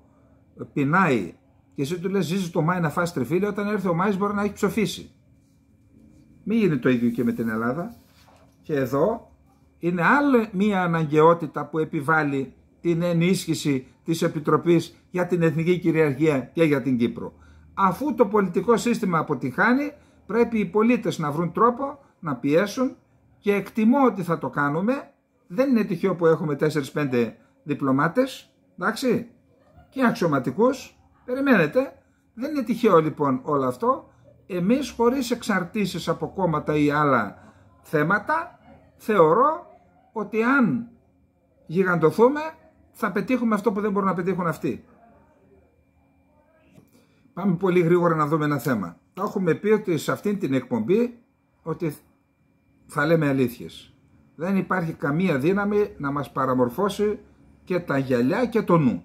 πεινάει και εσύ του λες ζήσε το μάι να φας τριφύλι όταν έρθει ο μάης μπορεί να έχει ψοφήσει. Μην γίνει το ίδιο και με την Ελλάδα. Και εδώ είναι άλλη μία αναγκαιότητα που επιβάλλει την ενίσχυση της Επιτροπής για την Εθνική Κυριαρχία και για την Κύπρο. Αφού το πολιτικό σύστημα αποτυχάνει, πρέπει οι πολίτες να βρουν τρόπο να πιέσουν και εκτιμώ ότι θα το κάνουμε. Δεν είναι τυχαίο που έχουμε 4-5 διπλωμάτες, εντάξει, και αξιωματικούς, περιμένετε. Δεν είναι τυχαίο λοιπόν όλο αυτό. Εμείς χωρίς εξαρτήσεις από κόμματα ή άλλα θέματα θεωρώ ότι αν γιγαντωθούμε θα πετύχουμε αυτό που δεν μπορούν να πετύχουν αυτοί. Πάμε πολύ γρήγορα να δούμε ένα θέμα. Έχουμε πει ότι σε αυτήν την εκπομπή ότι θα λέμε αλήθειες. Δεν υπάρχει καμία δύναμη να μας παραμορφώσει και τα γυαλιά και το νου.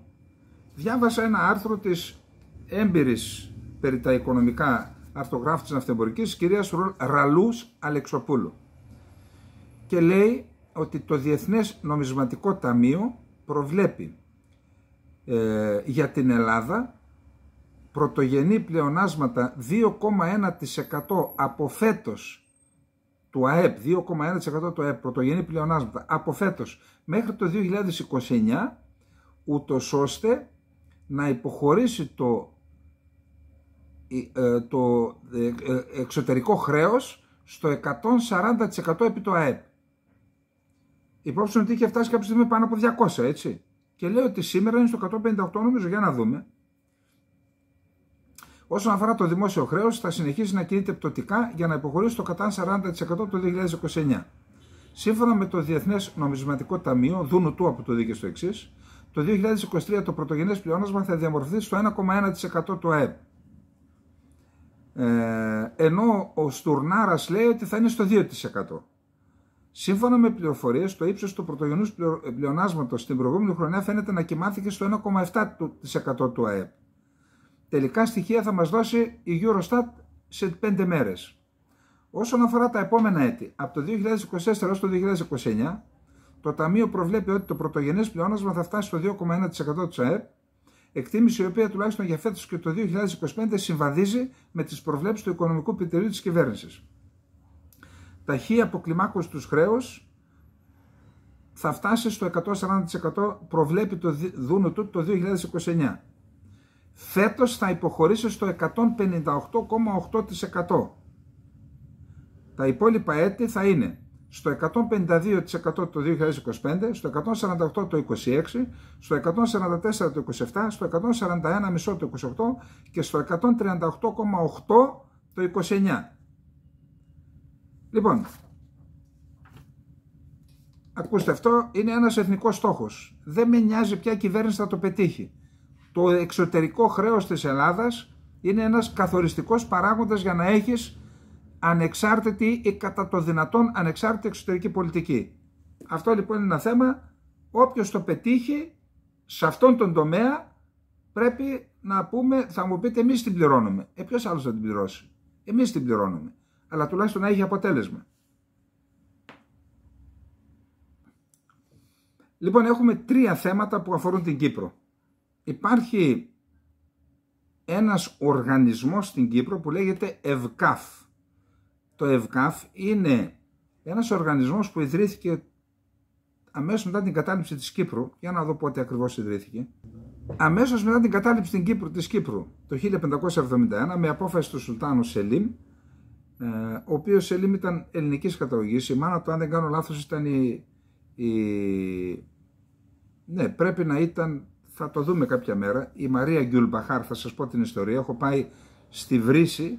Διάβασα ένα άρθρο της έμπειρης περί τα οικονομικά αρτογράφη της ναυτεμπορικής κυρίας Ραλούς Αλεξοπούλου και λέει ότι το Διεθνές Νομισματικό Ταμείο προβλέπει ε, για την Ελλάδα πρωτογενή πλεονάσματα 2,1% από φέτος του ΑΕΠ, 2,1% του ΑΕΠ, πρωτογενή πλεονάσματα από φέτος μέχρι το 2029 ούτως ώστε να υποχωρήσει το, ε, ε, το ε, εξωτερικό χρέος στο 140% επί το ΑΕΠ. Υπόψη ότι είχε φτάσει κάποια στιγμή πάνω από 200, έτσι. Και λέει ότι σήμερα είναι στο 158, νομίζω, για να δούμε. Όσον αφορά το δημόσιο χρέος, θα συνεχίσει να κινείται πτωτικά για να υποχωρήσει το κατά 40% το 2029. Σύμφωνα με το Διεθνές Νομισματικό Ταμείο, δούνου του από το δίκαιο στο εξής, το 2023 το πρωτογενές πλεόνασμα θα διαμορφωθεί στο 1,1% του ΑΕΠ. Ε, ενώ ο Στουρνάρας λέει ότι θα είναι στο 2%. Σύμφωνα με πληροφορίες, το ύψος του πρωτογενούς ε, πλεονάσματος την προηγούμενη χρονιά φαίνεται να κοιμάθηκε στο 1,7% του ΑΕΠ. Τελικά στοιχεία θα μας δώσει η Eurostat σε 5 μέρες. Όσον αφορά τα επόμενα έτη, από το 2024 έως το 2029, το Ταμείο προβλέπει ότι το πρωτογενές πλεόνασμα θα φτάσει στο 2,1% του ΑΕΠ, εκτίμηση η οποία τουλάχιστον για φέτος και το 2025 συμβαδίζει με τις προβλέψεις του οικονομικού επιτελείου της κυβέρνησης ταχύ αποκλιμάκωση τους χρέους θα φτάσει στο 140% προβλέπει το δούνο του το 2029. Φέτος θα υποχωρήσει στο 158,8%. Τα υπόλοιπα έτη θα είναι στο 152% το 2025, στο 148% το 26%, στο 144% το 27%, στο 141,5% το 28% και στο 138,8% το 2029. Λοιπόν, ακούστε αυτό, είναι ένας εθνικός στόχος. Δεν με νοιάζει ποια κυβέρνηση θα το πετύχει. Το εξωτερικό χρέος της Ελλάδας είναι ένας καθοριστικός παράγοντας για να έχεις ανεξάρτητη ή κατά το δυνατόν ανεξάρτητη εξωτερική πολιτική. Αυτό λοιπόν είναι ένα θέμα. Όποιος το πετύχει σε αυτόν τον τομέα πρέπει να πούμε, θα μου πείτε εμείς την πληρώνουμε. Ε, ποιος άλλος θα την πληρώσει. Εμείς την πληρώνουμε αλλά τουλάχιστον να έχει αποτέλεσμα. Λοιπόν, έχουμε τρία θέματα που αφορούν την Κύπρο. Υπάρχει ένας οργανισμός στην Κύπρο που λέγεται ΕΒΚΑΦ. Το ΕΒΚΑΦ είναι ένας οργανισμός που ιδρύθηκε αμέσως μετά την κατάληψη της Κύπρου, για να δω πότε ακριβώς ιδρύθηκε, αμέσως μετά την κατάληψη της Κύπρου, το 1571 με απόφαση του Σουλτάνου Σελίμ ε, ο οποίος λίμνη ήταν ελληνικής καταγωγής, η μάνα του αν δεν κάνω λάθος ήταν η, ναι πρέπει να ήταν, θα το δούμε κάποια μέρα, η Μαρία Γκιουλμπαχάρ, θα σας πω την ιστορία, έχω πάει στη Βρύση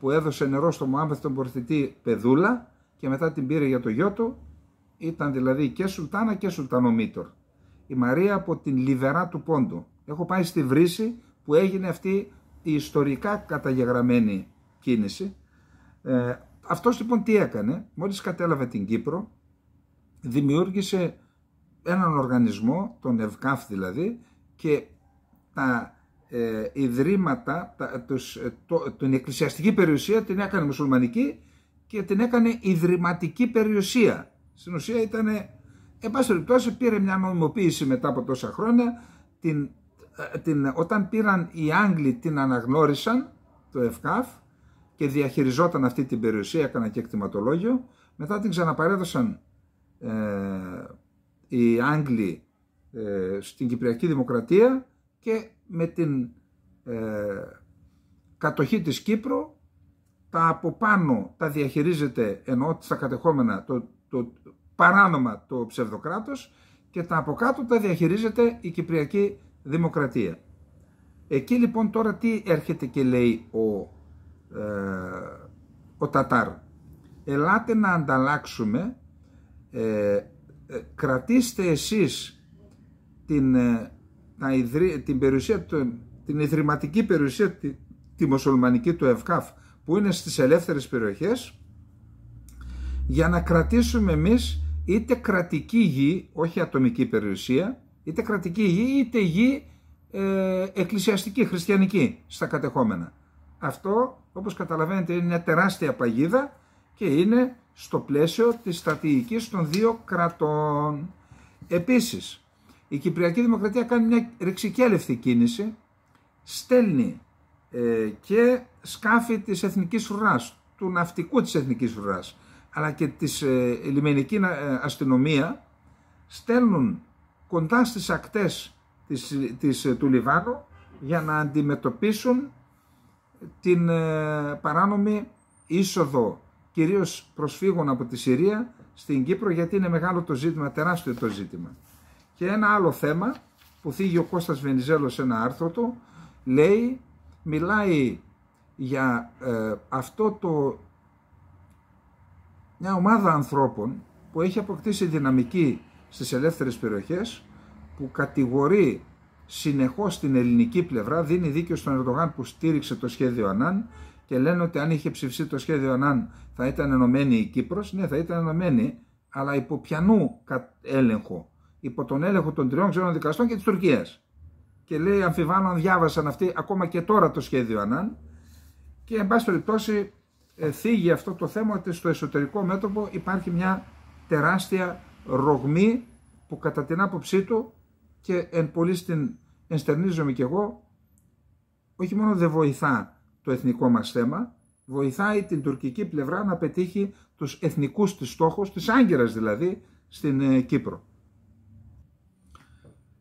που έδωσε νερό στο Μωάμεθ τον Πορθητή Πεδούλα και μετά την πήρε για το γιο του, ήταν δηλαδή και Σουλτάνα και Σουλτανομήτορ. Η Μαρία από την Λιβερά του Πόντου. Έχω πάει στη Βρύση που έγινε αυτή η ιστορικά καταγεγραμμένη κίνηση ε, αυτός λοιπόν τι έκανε, μόλις κατέλαβε την Κύπρο, δημιούργησε έναν οργανισμό, τον ΕΒΚΑΦ δηλαδή, και τα ε, ιδρύματα, τους, ε, την εκκλησιαστική περιουσία την έκανε μουσουλμανική και την έκανε ιδρυματική περιουσία. Στην ουσία ήταν, εν πάση περιπτώσει, πήρε μια νομιμοποίηση μετά από τόσα χρόνια. Την, ε, όταν πήραν οι Άγγλοι την αναγνώρισαν, το ΕΦΚΑΦ, και διαχειριζόταν αυτή την περιουσία, έκανα και εκτιματολόγιο. Μετά την ξαναπαρέδωσαν ε, οι Άγγλοι ε, στην Κυπριακή Δημοκρατία και με την ε, κατοχή της Κύπρου τα από πάνω τα διαχειρίζεται ενώ στα κατεχόμενα το, το παράνομα το ψευδοκράτος και τα από κάτω τα διαχειρίζεται η Κυπριακή Δημοκρατία. Εκεί λοιπόν τώρα τι έρχεται και λέει ο ε, ο Τατάρ. Ελάτε να ανταλλάξουμε, ε, ε, κρατήστε εσείς την, την, περιουσία, την ιδρυματική περιουσία τη, τη μουσουλμανική του ΕΦΚΑΦ που είναι στις ελεύθερες περιοχές για να κρατήσουμε εμείς είτε κρατική γη, όχι ατομική περιουσία, είτε κρατική γη είτε γη ε, εκκλησιαστική, χριστιανική στα κατεχόμενα. Αυτό, όπως καταλαβαίνετε, είναι μια τεράστια παγίδα και είναι στο πλαίσιο της στρατηγικής των δύο κρατών. Επίσης, η Κυπριακή Δημοκρατία κάνει μια ρηξικέλευτη κίνηση, στέλνει ε, και σκάφη της Εθνικής Φρουράς, του ναυτικού της Εθνικής Φρουράς, αλλά και της ε, λιμενική ε, αστυνομία, στέλνουν κοντά στις ακτές ε, του Λιβάνου για να αντιμετωπίσουν την ε, παράνομη είσοδο κυρίως προσφύγων από τη Συρία στην Κύπρο γιατί είναι μεγάλο το ζήτημα, τεράστιο το ζήτημα. Και ένα άλλο θέμα που θίγει ο Κώστας Βενιζέλος σε ένα άρθρο του λέει, μιλάει για ε, αυτό το μια ομάδα ανθρώπων που έχει αποκτήσει δυναμική στις ελεύθερες περιοχές που κατηγορεί συνεχώς στην ελληνική πλευρά δίνει δίκιο στον Ερντογάν που στήριξε το σχέδιο Ανάν και λένε ότι αν είχε ψηφίσει το σχέδιο Ανάν θα ήταν ενωμένη η Κύπρος. Ναι, θα ήταν ενωμένη, αλλά υπό πιανού έλεγχο. Υπό τον έλεγχο των τριών ξένων δικαστών και της Τουρκίας. Και λέει, αμφιβάλλω αν διάβασαν αυτοί ακόμα και τώρα το σχέδιο Ανάν. Και εν πάση περιπτώσει ε, θίγει αυτό το θέμα ότι στο εσωτερικό μέτωπο υπάρχει μια τεράστια ρογμή που κατά την άποψή του και εν πολύ στην ενστερνίζομαι κι εγώ, όχι μόνο δεν βοηθά το εθνικό μας θέμα, βοηθάει την τουρκική πλευρά να πετύχει τους εθνικούς της στόχους, της Άγκυρας δηλαδή, στην ε, Κύπρο.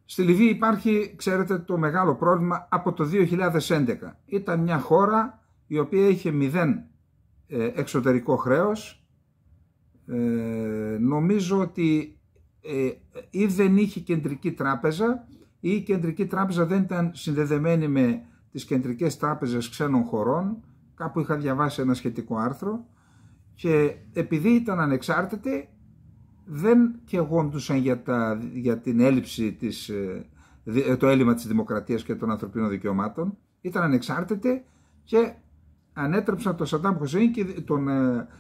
Στη Λιβύη υπάρχει, ξέρετε, το μεγάλο πρόβλημα από το 2011. Ήταν μια χώρα η οποία είχε μηδέν ε, εξωτερικό χρέος. Ε, νομίζω ότι ε, η κεντρική τράπεζα δεν ήταν συνδεδεμένη με τις κεντρικές τράπεζες ξένων χωρών, κάπου είχα διαβάσει ένα σχετικό άρθρο και επειδή ήταν ανεξάρτητη δεν κεγόντουσαν για, τα, για την έλλειψη της, ε, ε, το έλλειμμα της δημοκρατίας και των ανθρωπίνων δικαιωμάτων, ήταν ανεξάρτητη και ανέτρεψαν τον Σαντάμ Χωσέιν και τον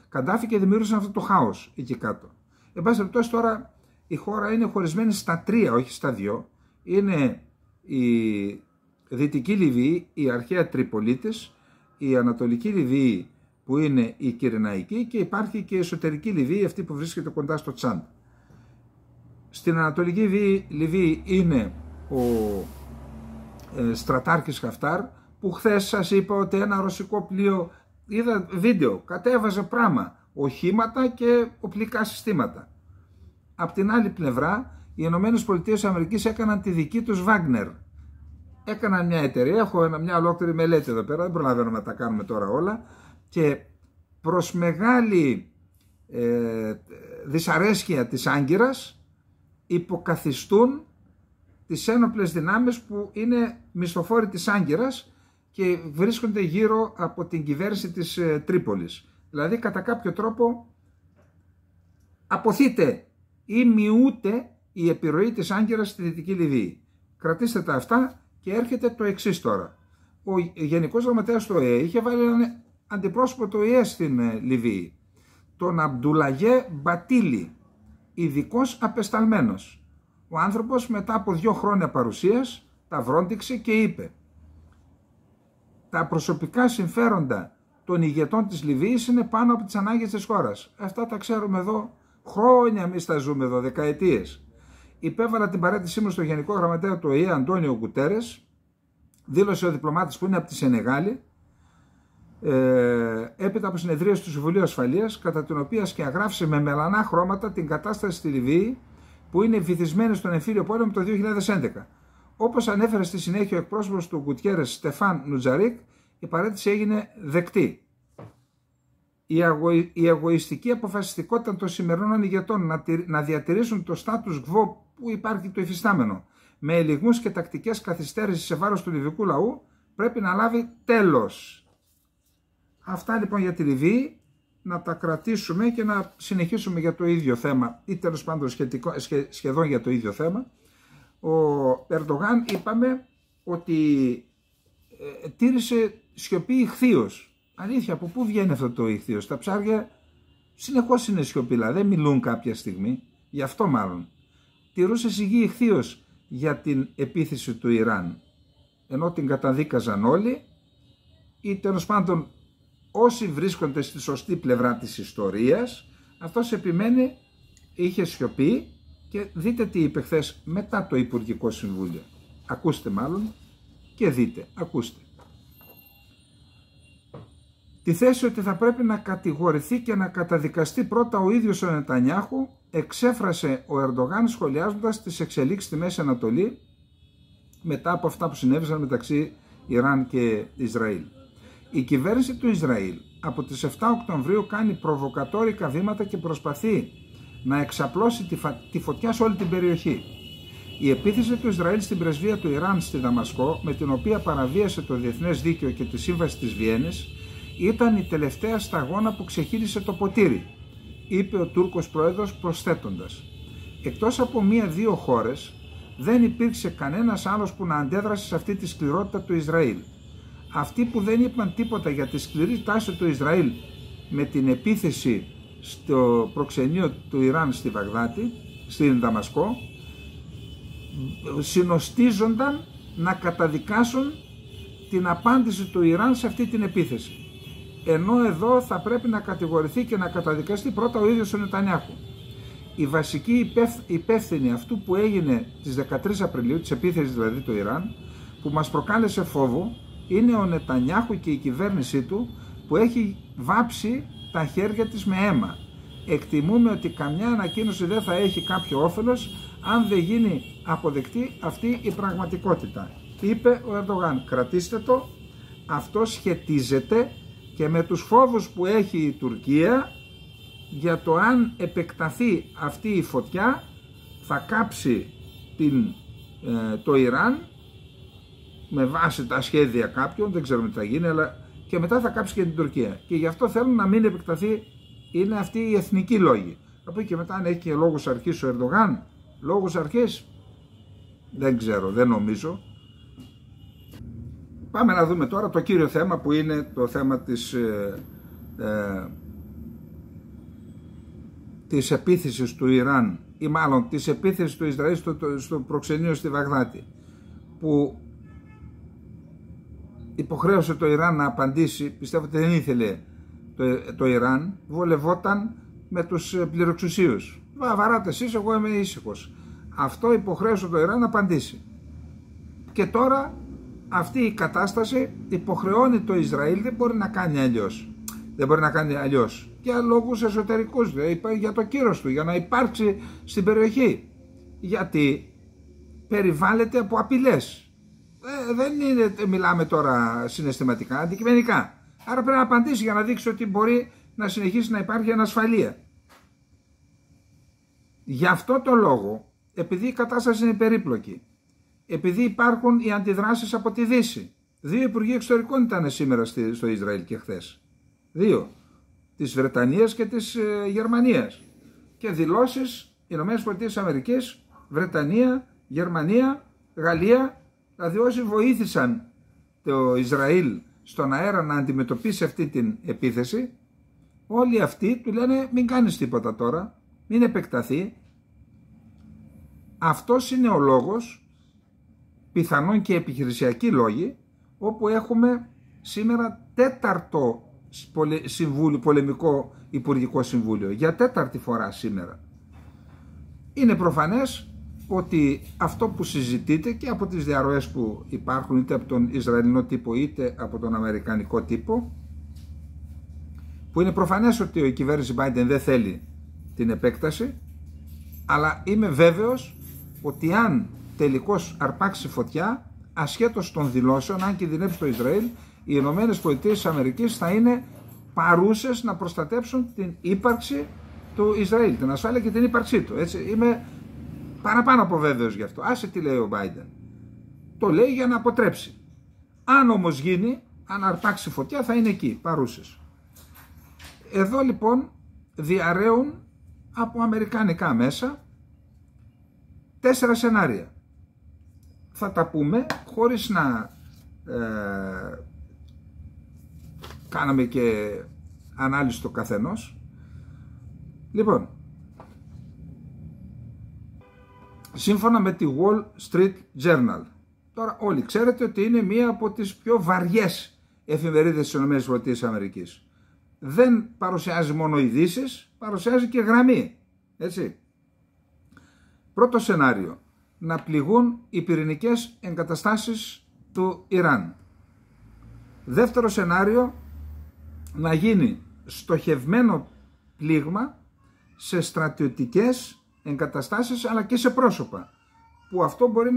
Καντάφη και δημιούργησαν αυτό το χάος εκεί κάτω. Εν πάση τώρα η χώρα είναι χωρισμένη στα τρία, όχι στα δύο. Είναι η Δυτική Λιβύη, η αρχαία Τριπολίτης, η Ανατολική Λιβύη που είναι η Κυρεναϊκή και υπάρχει και η εσωτερική Λιβύη, αυτή που βρίσκεται κοντά στο Τσάντ. Στην Ανατολική Λιβύη είναι ο ε, στρατάρχης Χαφτάρ που χθες σας είπα ότι ένα ρωσικό πλοίο είδα βίντεο, κατέβαζε πράγμα, οχήματα και οπλικά συστήματα. Απ' την άλλη πλευρά, οι ΗΠΑ έκαναν τη δική τους Wagner. Έκαναν μια εταιρεία, έχω μια ολόκληρη μελέτη εδώ πέρα, δεν προλαβαίνω να τα κάνουμε τώρα όλα, και προς μεγάλη ε, δυσαρέσκεια της Άγκυρας υποκαθιστούν τις ένοπλες δυνάμεις που είναι μισθοφόροι της Άγκυρας και βρίσκονται γύρω από την κυβέρνηση της ε, Τρίπολης. Δηλαδή κατά κάποιο τρόπο αποθείται ή μειούται η επιρροή της Άγκυρας στη Δυτική Λιβύη. Κρατήστε τα αυτά και έρχεται το εξής τώρα. Ο Γενικός Γραμματέας του ΟΕΕ είχε βάλει έναν αντιπρόσωπο του ΟΕΕ στην ε, Λιβύη, τον Αμπτουλαγέ Μπατήλη, ειδικός απεσταλμένος. Ο άνθρωπος μετά από δύο χρόνια παρουσίας τα βρόντιξε και είπε «Τα προσωπικά συμφέροντα των ηγετών της Λιβύης είναι πάνω από τις ανάγκες της χώρας». Αυτά τα ξέρουμε εδώ Χρόνια εμείς τα ζούμε εδώ, δεκαετίε. Υπέβαλα την παρέτησή μου στο Γενικό Γραμματέα του ΟΗΕ, Αντώνιο Κουτέρες. Δήλωσε ο διπλωμάτης που είναι από τη Σενεγάλη, ε, έπειτα από συνεδρίαση του Συμβουλίου Ασφαλείας, κατά την οποία σκιαγράφησε με μελανά χρώματα την κατάσταση στη Λιβύη, που είναι βυθισμένη στον εμφύλιο πόλεμο το 2011. Όπως ανέφερε στη συνέχεια ο εκπρόσωπος του Γκουτιέρε Στεφάν Νουτζαρίκ, η παρέτηση έγινε δεκτή η, εγωιστική αποφασιστικότητα των σημερινών ηγετών να, διατηρήσουν το status quo που υπάρχει το υφιστάμενο με ελιγμούς και τακτικές καθυστέρησης σε βάρος του λιβικού λαού πρέπει να λάβει τέλος. Αυτά λοιπόν για τη Λιβύη να τα κρατήσουμε και να συνεχίσουμε για το ίδιο θέμα ή τέλος πάντων σχεδόν για το ίδιο θέμα. Ο Ερντογάν είπαμε ότι ε, τήρησε σιωπή ηχθείως Αλήθεια, από πού βγαίνει αυτό το ηχθείο. Τα ψάρια συνεχώς είναι σιωπηλά, δεν μιλούν κάποια στιγμή. Γι' αυτό μάλλον. Τηρούσες σιγή ηχθείο για την επίθεση του Ιράν. Ενώ την καταδίκαζαν όλοι ή τέλος πάντων όσοι βρίσκονται στη σωστή πλευρά της ιστορίας, αυτός επιμένει, είχε σιωπή και δείτε τι είπε χθες μετά το Υπουργικό Συμβούλιο. Ακούστε μάλλον και δείτε, ακούστε τη θέση ότι θα πρέπει να κατηγορηθεί και να καταδικαστεί πρώτα ο ίδιος ο Νετανιάχου εξέφρασε ο Ερντογάν σχολιάζοντας τις εξελίξεις στη Μέση Ανατολή μετά από αυτά που συνέβησαν μεταξύ Ιράν και Ισραήλ. Η κυβέρνηση του Ισραήλ από τις 7 Οκτωβρίου κάνει προβοκατόρικα βήματα και προσπαθεί να εξαπλώσει τη φωτιά σε όλη την περιοχή. Η επίθεση του Ισραήλ στην πρεσβεία του Ιράν στη Δαμασκό, με την οποία παραβίασε το διεθνές δίκαιο και τη σύμβαση της Βιέννης ήταν η τελευταία σταγόνα που ξεχύρισε το ποτήρι, είπε ο Τούρκος Πρόεδρος προσθέτοντας. Εκτός από μία-δύο χώρες, δεν υπήρξε κανένας άλλος που να αντέδρασε σε αυτή τη σκληρότητα του Ισραήλ. Αυτοί που δεν είπαν τίποτα για τη σκληρή τάση του Ισραήλ με την επίθεση στο προξενείο του Ιράν στη Βαγδάτη, στην Δαμασκό, συνοστίζονταν να καταδικάσουν την απάντηση του Ιράν σε αυτή την επίθεση. Ενώ εδώ θα πρέπει να κατηγορηθεί και να καταδικαστεί πρώτα ο ίδιος ο Νετανιάχου. Η βασική υπεύθυνη αυτού που έγινε τις 13 Απριλίου, της επίθεσης δηλαδή του Ιράν, που μας προκάλεσε φόβο, είναι ο Νετανιάχου και η κυβέρνησή του που έχει βάψει τα χέρια της με αίμα. Εκτιμούμε ότι καμιά ανακοίνωση δεν θα έχει κάποιο όφελος αν δεν γίνει αποδεκτή αυτή η πραγματικότητα. Είπε ο Ερντογάν, κρατήστε το, αυτό σχετίζεται και με τους φόβους που έχει η Τουρκία για το αν επεκταθεί αυτή η φωτιά θα κάψει την, ε, το Ιράν με βάση τα σχέδια κάποιων, δεν ξέρουμε τι θα γίνει, αλλά και μετά θα κάψει και την Τουρκία. Και γι' αυτό θέλουν να μην επεκταθεί, είναι αυτή η εθνική λόγη. Από εκεί και μετά αν έχει και λόγους αρχής ο Ερντογάν, λόγους αρχής, δεν ξέρω, δεν νομίζω, Πάμε να δούμε τώρα το κύριο θέμα που είναι το θέμα της, ε, ε της επίθεσης του Ιράν ή μάλλον της επίθεσης του Ισραήλ στο, στο προξενείο στη Βαγδάτη που υποχρέωσε το Ιράν να απαντήσει, πιστεύω ότι δεν ήθελε το, το Ιράν, βολευόταν με τους πληροξουσίους. Βαράτε εσείς, εγώ είμαι ήσυχος. Αυτό υποχρέωσε το Ιράν να απαντήσει. Και τώρα αυτή η κατάσταση υποχρεώνει το Ισραήλ, δεν μπορεί να κάνει αλλιώς. Δεν μπορεί να κάνει αλλιώς. Για λόγους εσωτερικούς, για το κύρος του, για να υπάρξει στην περιοχή. Γιατί περιβάλλεται από απειλές. Ε, δεν είναι, μιλάμε τώρα συναισθηματικά, αντικειμενικά. Άρα πρέπει να απαντήσει για να δείξει ότι μπορεί να συνεχίσει να υπάρχει ανασφαλεία. Γι' αυτό το λόγο, επειδή η κατάσταση είναι περίπλοκη, επειδή υπάρχουν οι αντιδράσεις από τη Δύση. Δύο υπουργοί εξωτερικών ήταν σήμερα στο Ισραήλ και χθες. Δύο. Της Βρετανίας και της ε, Γερμανίας. Και δηλώσεις ΗΠΑ, Βρετανία, Γερμανία, Γαλλία. Δηλαδή όσοι βοήθησαν το Ισραήλ στον αέρα να αντιμετωπίσει αυτή την επίθεση, όλοι αυτοί του λένε μην κάνεις τίποτα τώρα, μην επεκταθεί. Αυτός είναι ο λόγος πιθανόν και επιχειρησιακοί λόγοι, όπου έχουμε σήμερα τέταρτο συμβούλιο, πολεμικό υπουργικό συμβούλιο, για τέταρτη φορά σήμερα. Είναι προφανές ότι αυτό που συζητείτε και από τις διαρροές που υπάρχουν είτε από τον Ισραηλινό τύπο είτε από τον Αμερικανικό τύπο που είναι προφανές ότι η κυβέρνηση Biden δεν θέλει την επέκταση αλλά είμαι βέβαιος ότι αν τελικώς αρπάξει φωτιά ασχέτως των δηλώσεων, αν κινδυνεύει το Ισραήλ, οι Ηνωμένες Πολιτείες θα είναι παρούσες να προστατέψουν την ύπαρξη του Ισραήλ, την ασφάλεια και την ύπαρξή του. Έτσι, είμαι παραπάνω από βέβαιος γι' αυτό. Άσε τι λέει ο Βάιντεν Το λέει για να αποτρέψει. Αν όμως γίνει, αν αρπάξει φωτιά θα είναι εκεί, παρούσες. Εδώ λοιπόν διαραίουν από αμερικανικά μέσα τέσσερα σενάρια θα τα πούμε χωρίς να ε, κάναμε και ανάλυση το καθενός. Λοιπόν, σύμφωνα με τη Wall Street Journal, τώρα όλοι ξέρετε ότι είναι μία από τις πιο βαριές εφημερίδες της ΗΠΑ. Δεν παρουσιάζει μόνο ειδήσεις, παρουσιάζει και γραμμή. Έτσι. Πρώτο σενάριο να πληγούν οι πυρηνικές εγκαταστάσεις του Ιράν. Δεύτερο σενάριο να γίνει στοχευμένο πλήγμα σε στρατιωτικές εγκαταστάσεις αλλά και σε πρόσωπα που αυτό μπορεί,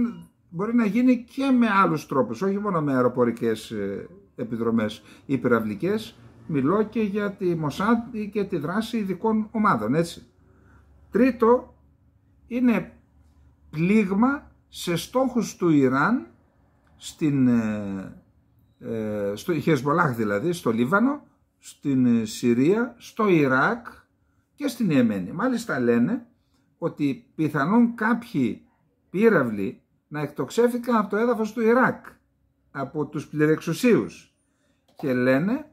μπορεί να γίνει και με άλλους τρόπους όχι μόνο με αεροπορικές ε, επιδρομές ή πυραυλικές μιλώ και για τη ΜΟΣΑΤ και τη δράση ειδικών ομάδων έτσι. Τρίτο είναι πλήγμα σε στόχους του Ιράν, στην, ε, ε, στο Χεσμολάχ δηλαδή, στο Λίβανο, στην ε, Συρία, στο Ιράκ και στην Ιεμένη. Μάλιστα λένε ότι πιθανόν κάποιοι πύραυλοι να εκτοξεύτηκαν από το έδαφος του Ιράκ, από τους πληρεξουσίους και λένε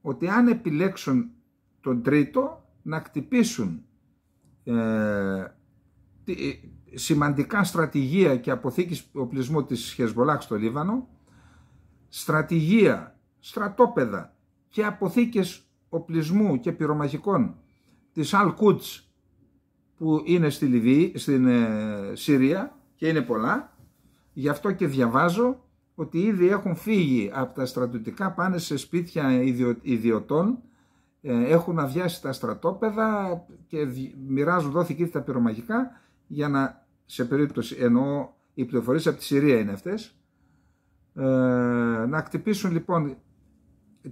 ότι αν επιλέξουν τον τρίτο να χτυπήσουν ε, σημαντικά στρατηγία και αποθήκης οπλισμού της Χεσβολάκ στο Λίβανο, στρατηγία, στρατόπεδα και αποθήκες οπλισμού και πυρομαχικών της Αλ Κούτς που είναι στη Λιβύη, στην ε, Συρία και είναι πολλά. Γι' αυτό και διαβάζω ότι ήδη έχουν φύγει από τα στρατιωτικά πάνε σε σπίτια ιδιωτών, ε, έχουν αδειάσει τα στρατόπεδα και μοιράζουν δόθηκε τα πυρομαχικά για να σε περίπτωση ενώ οι πληροφορίες από τη Συρία είναι αυτές, ε, να χτυπήσουν λοιπόν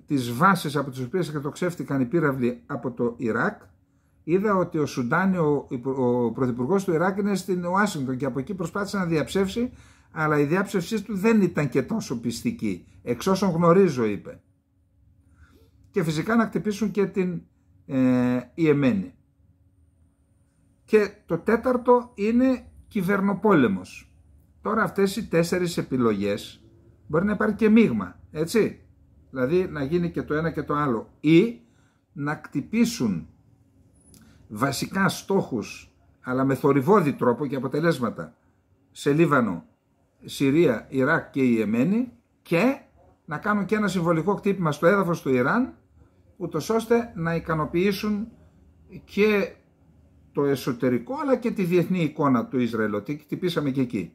τις βάσεις από τις οποίες εκτοξεύτηκαν οι πύραυλοι από το Ιράκ. Είδα ότι ο Σουντάνι, ο, ο Πρωθυπουργός του Ιράκ είναι στην Ουάσιγκτον και από εκεί προσπάθησε να διαψεύσει, αλλά η διάψευσή του δεν ήταν και τόσο πιστική. Εξ όσων γνωρίζω, είπε. Και φυσικά να χτυπήσουν και την ε, Ιεμένη. Και το τέταρτο είναι κυβερνοπόλεμος. Τώρα αυτές οι τέσσερις επιλογές μπορεί να υπάρχει και μείγμα, έτσι. Δηλαδή να γίνει και το ένα και το άλλο. Ή να κτυπήσουν βασικά στόχους αλλά με θορυβόδη τρόπο και αποτελέσματα σε Λίβανο, Συρία, Ιράκ και η Εμένη και να κάνουν και ένα συμβολικό κτύπημα στο έδαφος του Ιράν ούτως ώστε να ικανοποιήσουν και το εσωτερικό αλλά και τη διεθνή εικόνα του Ισραήλ, ότι χτυπήσαμε και εκεί.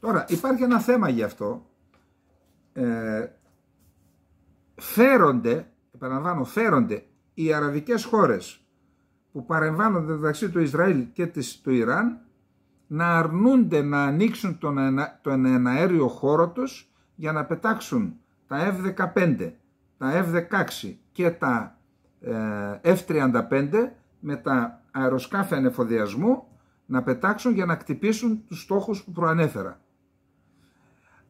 Τώρα υπάρχει ένα θέμα γι' αυτό. Ε, φέρονται, επαναλαμβάνω, φέρονται οι αραβικές χώρες που παρεμβάνονται μεταξύ του Ισραήλ και της, του Ιράν να αρνούνται να ανοίξουν τον, τον εναέριο χώρο τους για να πετάξουν τα F-15, τα F-16 και τα ε, F-35 με τα αεροσκάφη ανεφοδιασμού να πετάξουν για να κτυπήσουν τους στόχους που προανέφερα.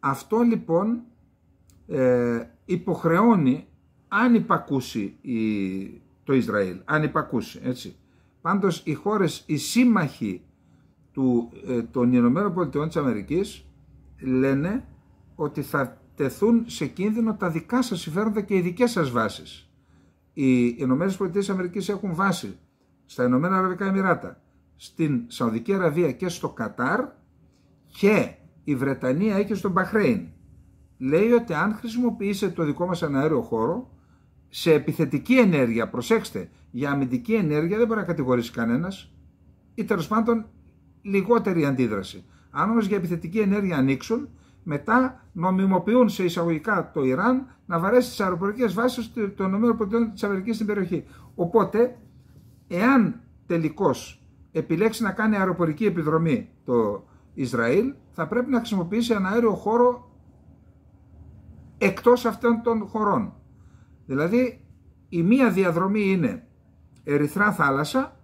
Αυτό λοιπόν ε, υποχρεώνει αν υπακούσει το Ισραήλ, αν υπακούσει έτσι. Πάντως οι χώρες, οι σύμμαχοι του, ε, των Ηνωμένων Πολιτειών της Αμερικής λένε ότι θα τεθούν σε κίνδυνο τα δικά σας συμφέροντα και οι δικές σας βάσεις. Οι Ηνωμένες Πολιτείες Αμερικής έχουν βάση στα Ηνωμένα Αραβικά Εμμυράτα, στην Σαουδική Αραβία και στο Κατάρ και η Βρετανία έχει στον Μπαχρέιν. Λέει ότι αν χρησιμοποιήσετε το δικό μας αέριο χώρο σε επιθετική ενέργεια, προσέξτε, για αμυντική ενέργεια δεν μπορεί να κατηγορήσει κανένας ή τέλος πάντων λιγότερη αντίδραση. Αν όμως για επιθετική ενέργεια ανοίξουν, μετά νομιμοποιούν σε εισαγωγικά το Ιράν να βαρέσει τις αεροπορικές βάσεις των ΗΠΑ στην περιοχή. Οπότε Εάν τελικώς επιλέξει να κάνει αεροπορική επιδρομή το Ισραήλ, θα πρέπει να χρησιμοποιήσει ένα αέριο χώρο εκτός αυτών των χωρών. Δηλαδή η μία διαδρομή είναι Ερυθρά θάλασσα,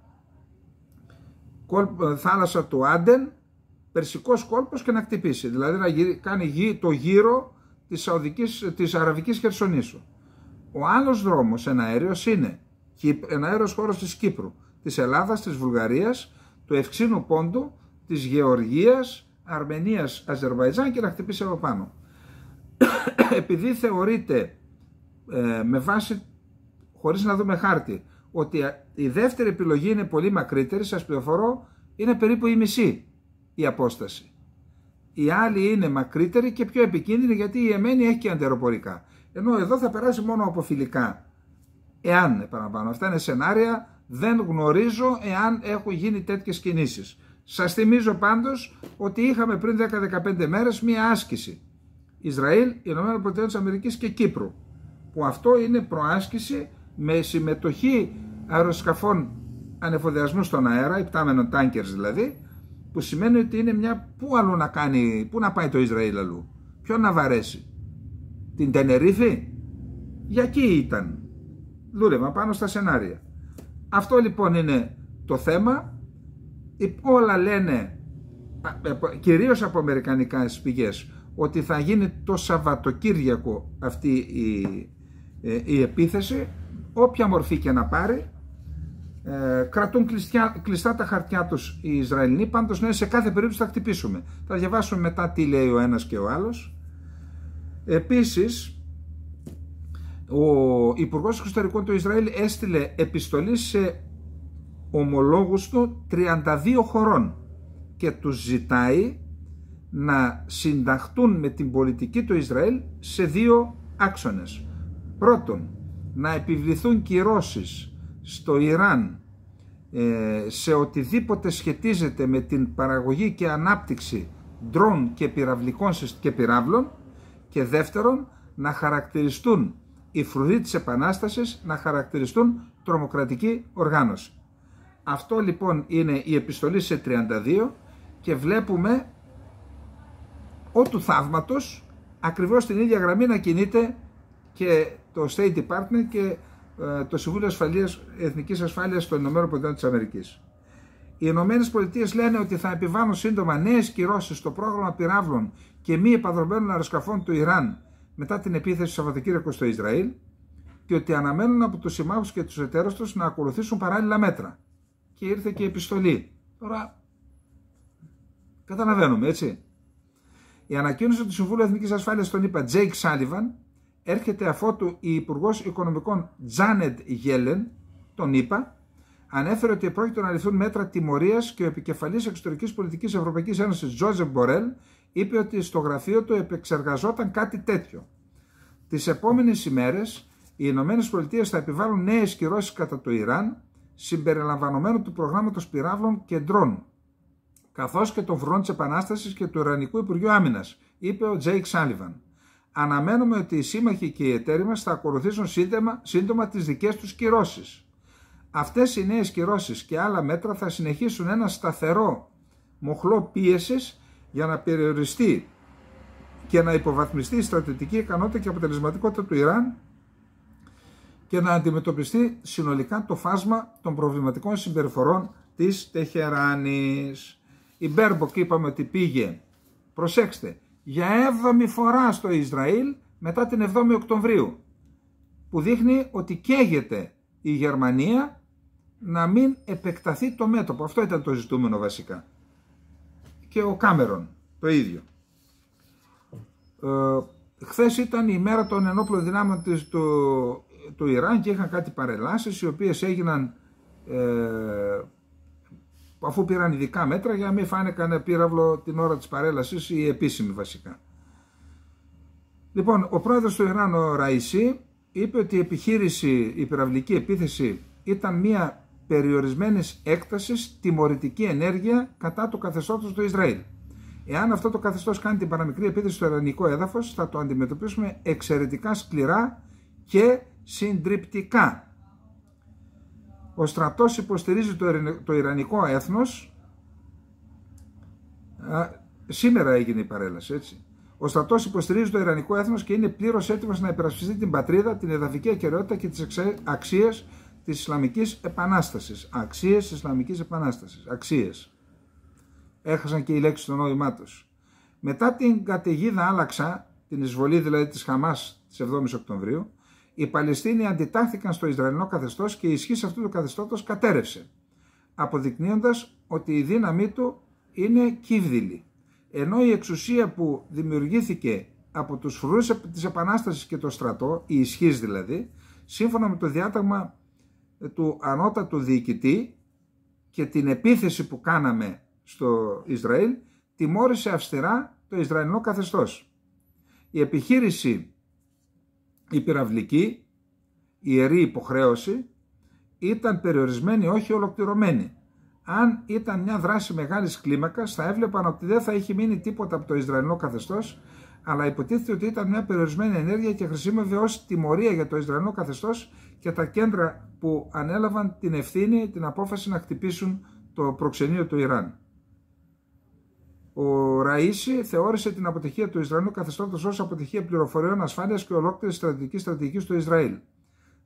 ε, θάλασσα του Άντεν, Περσικός κόλπος και να χτυπήσει. Δηλαδή να κάνει το γύρο της, Αραβική Αραβικής Χερσονήσου. Ο άλλος δρόμος, ένα είναι ένα αέρος χώρος της Κύπρου, της Ελλάδας, της Βουλγαρίας, του Ευξήνου Πόντου, της Γεωργίας, Αρμενίας, Αζερβαϊτζάν και να χτυπήσει από πάνω. Επειδή θεωρείται ε, με βάση, χωρίς να δούμε χάρτη, ότι η δεύτερη επιλογή είναι πολύ μακρύτερη, σας πληροφορώ, είναι περίπου η μισή η απόσταση. Η άλλη είναι μακρύτερη και πιο επικίνδυνη γιατί η εμένη έχει και αντεροπορικά. Ενώ εδώ θα περάσει μόνο από φιλικά Εάν, επαναλαμβάνω, αυτά είναι σενάρια, δεν γνωρίζω εάν έχουν γίνει τέτοιες κινήσεις. Σας θυμίζω πάντως ότι είχαμε πριν 10-15 μέρες μία άσκηση. Ισραήλ, Ηνωμένο Πολιτειών της Αμερικής και Κύπρου. Που αυτό είναι προάσκηση με συμμετοχή αεροσκαφών ανεφοδιασμού στον αέρα, υπτάμενων τάνκερ δηλαδή, που σημαίνει ότι είναι μια ασκηση ισραηλ ΗΠΑ Αμερικής και κυπρου που αυτο ειναι προασκηση με συμμετοχη αλλού να κάνει, πού να πάει το Ισραήλ αλλού, ποιον να βαρέσει, την Τενερίφη, για εκεί ήταν, δούλευαν πάνω στα σενάρια. Αυτό λοιπόν είναι το θέμα. Όλα λένε, ε, κυρίως από αμερικανικά πηγές, ότι θα γίνει το Σαββατοκύριακο αυτή ε, η, επίθεση, όποια μορφή και να πάρει. Ε, κρατούν κλειστά τα χαρτιά τους οι Ισραηλοί, πάντως ναι, σε κάθε περίπτωση θα χτυπήσουμε. Θα διαβάσουμε μετά τι λέει ο ένας και ο άλλος. Επίσης, ο Υπουργός Εξωτερικών του Ισραήλ έστειλε επιστολή σε ομολόγους του 32 χωρών και τους ζητάει να συνταχτούν με την πολιτική του Ισραήλ σε δύο άξονες. Πρώτον, να επιβληθούν κυρώσεις στο Ιράν ε, σε οτιδήποτε σχετίζεται με την παραγωγή και ανάπτυξη ντρόν και πυραυλικών και και δεύτερον, να χαρακτηριστούν οι φρουροί της Επανάστασης να χαρακτηριστούν τρομοκρατική οργάνωση. Αυτό λοιπόν είναι η επιστολή σε 32 και βλέπουμε ο του θαύματος ακριβώς στην ίδια γραμμή να κινείται και το State Department και ε, το Συμβούλιο Ασφαλείας, Εθνικής Ασφάλειας των Ηνωμένων Πολιτών της Αμερικής. Οι Ηνωμένες Πολιτείες λένε ότι θα επιβάλλουν σύντομα νέες κυρώσεις στο πρόγραμμα πυράβλων και μη επαδρομένων αεροσκαφών του Ιράν μετά την επίθεση του Σαββατοκύριακου στο Ισραήλ και ότι αναμένουν από τους συμμάχους και τους εταίρους τους να ακολουθήσουν παράλληλα μέτρα. Και ήρθε και η επιστολή. Τώρα καταλαβαίνουμε, έτσι. Η ανακοίνωση του Συμβούλου Εθνικής Ασφάλειας των ΗΠΑ, Τζέικ Σάλιβαν, έρχεται αφότου η Υπουργός Οικονομικών Τζάνετ Γέλεν, τον ΗΠΑ, ανέφερε ότι πρόκειται να ληφθούν μέτρα τιμωρίας και ο επικεφαλής εξωτερικής πολιτικής Ευρωπαϊκής Ένωσης, Τζόζεφ Μπορέλ, είπε ότι στο γραφείο του επεξεργαζόταν κάτι τέτοιο. Τις επόμενες ημέρες οι Ηνωμένες Πολιτείες θα επιβάλλουν νέες κυρώσεις κατά το Ιράν συμπεριλαμβανομένου του προγράμματος πυράβλων και ντρών καθώς και των φρουρών της Επανάστασης και του Ιρανικού Υπουργείου Άμυνας, είπε ο Τζέικ Σάλιβαν. Αναμένουμε ότι οι σύμμαχοι και οι εταίροι μας θα ακολουθήσουν σύντομα, σύντομα τις δικές τους κυρώσεις. Αυτές οι νέες κυρώσεις και άλλα μέτρα θα συνεχίσουν ένα σταθερό μοχλό πίεσης για να περιοριστεί και να υποβαθμιστεί η στρατιωτική ικανότητα και αποτελεσματικότητα του Ιράν και να αντιμετωπιστεί συνολικά το φάσμα των προβληματικών συμπεριφορών της Τεχεράνης. Η Μπέρμποκ είπαμε ότι πήγε, προσέξτε, για 7η φορά στο Ισραήλ μετά την 7η Οκτωβρίου που δείχνει ότι καίγεται η Γερμανία να μην επεκταθεί το μέτωπο. Αυτό ήταν το ζητούμενο βασικά και ο Κάμερον, το ίδιο. Ε, Χθες ήταν η μέρα των ενόπλων δυνάμεων της, του, του Ιράν και είχαν κάτι παρελάσεις οι οποίες έγιναν ε, αφού πήραν ειδικά μέτρα για να μην φάνε κανένα πύραυλο την ώρα της παρέλασης ή επίσημη βασικά. Λοιπόν, ο πρόεδρος του Ιράν, ο Ραϊσί, είπε ότι η επιχείρηση, η πυραυλική επίθεση ήταν μια περιορισμένης έκτασης τιμωρητική ενέργεια κατά το καθεστώτος του Ισραήλ. Εάν αυτό το καθεστώς κάνει την παραμικρή επίθεση στο ιρανικό έδαφος θα το αντιμετωπίσουμε εξαιρετικά σκληρά και συντριπτικά. Ο στρατός υποστηρίζει το ιρανικό έθνος σήμερα έγινε η παρέλαση έτσι. Ο στρατός υποστηρίζει το Ιρανικό έθνος και είναι πλήρως έτοιμος να υπερασπιστεί την πατρίδα, την εδαφική ακαιρεότητα και τις αξίες της Ισλαμικής Επανάστασης. Αξίες της Ισλαμικής Επανάστασης. Αξίες. Έχασαν και οι λέξεις του νόημά τους. Μετά την καταιγίδα άλλαξα, την εισβολή δηλαδή της Χαμάς της 7ης Οκτωβρίου, οι Παλαιστίνοι αντιτάχθηκαν στο Ισραηλινό καθεστώς και η ισχύ σε αυτού του καθεστώτος κατέρευσε, αποδεικνύοντας ότι η δύναμή του είναι κύβδηλη. Ενώ η εξουσία που δημιουργήθηκε από τους φρουρούς της Επανάστασης και το στρατό, η ισχύς δηλαδή, σύμφωνα με το διάταγμα του ανώτατου διοικητή και την επίθεση που κάναμε στο Ισραήλ τιμώρησε αυστηρά το Ισραηλινό καθεστώς. Η επιχείρηση η πυραυλική, η ιερή υποχρέωση ήταν περιορισμένη όχι ολοκληρωμένη. Αν ήταν μια δράση μεγάλης κλίμακας θα έβλεπαν ότι δεν θα είχε μείνει τίποτα από το Ισραηλινό καθεστώς αλλά υποτίθεται ότι ήταν μια περιορισμένη ενέργεια και χρησιμεύε ως τιμωρία για το Ισραηλινό καθεστώς και τα κέντρα που ανέλαβαν την ευθύνη, την απόφαση να χτυπήσουν το προξενείο του Ιράν. Ο Ραΐση θεώρησε την αποτυχία του Ισραηλινού καθεστώτος ως αποτυχία πληροφοριών ασφάλειας και ολόκληρης στρατηγική στρατηγικής του Ισραήλ.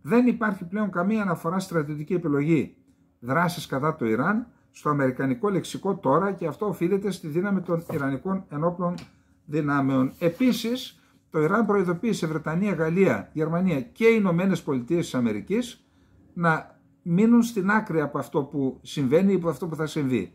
Δεν υπάρχει πλέον καμία αναφορά στρατιωτική επιλογή δράσεις κατά το Ιράν στο αμερικανικό λεξικό τώρα και αυτό οφείλεται στη δύναμη των Ιρανικών ενόπλων δυνάμεων. Επίσης, το Ιράν προειδοποίησε Βρετανία, Γαλλία, Γερμανία και οι Ηνωμένες Πολιτείες της Αμερικής να μείνουν στην άκρη από αυτό που συμβαίνει ή από αυτό που θα συμβεί.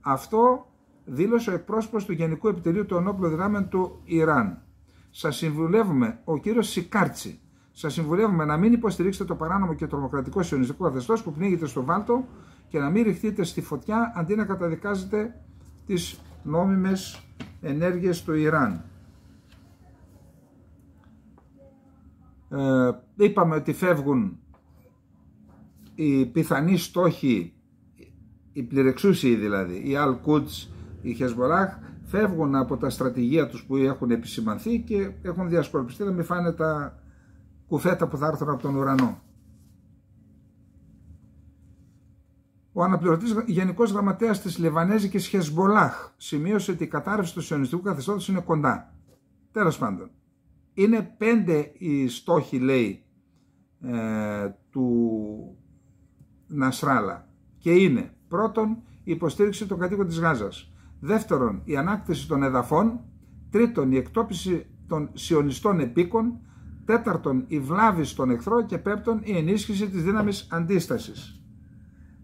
Αυτό δήλωσε ο εκπρόσωπος του Γενικού Επιτελείου των Ενόπλων Δυνάμεων του Ιράν. Σας συμβουλεύουμε, ο κύριος Σικάρτσι, Σας συμβουλεύουμε να μην υποστηρίξετε το παράνομο και τρομοκρατικό σιωνιστικό καθεστώς που πνίγεται στο Βάλτο και να μην ρηχτείτε στη φωτιά αντί να καταδικάζετε τις νόμιμες ενέργειες στο Ιράν. Ε, είπαμε ότι φεύγουν οι πιθανοί στόχοι, οι πληρεξούσιοι δηλαδή, οι Αλ Κούτς, οι Χεσμοράχ, φεύγουν από τα στρατηγία τους που έχουν επισημανθεί και έχουν διασκορπιστεί να μην φάνε τα κουφέτα που θα έρθουν από τον ουρανό. Ο αναπληρωτής Γενικός Γραμματέας της Λιβανέζικη Χεσμολάχ σημείωσε ότι η κατάρρευση του σιωνιστικού καθεστώτος είναι κοντά. Τέλος πάντων, είναι πέντε οι στόχοι, λέει, ε, του Νασράλα. Και είναι πρώτον η υποστήριξη των κατοίκων της Γάζας. Δεύτερον, η ανάκτηση των εδαφών. Τρίτον, η εκτόπιση των σιωνιστών επίκων. Τέταρτον, η βλάβη στον εχθρό. Και πέμπτον, η ενίσχυση της δύναμης αντίστασης.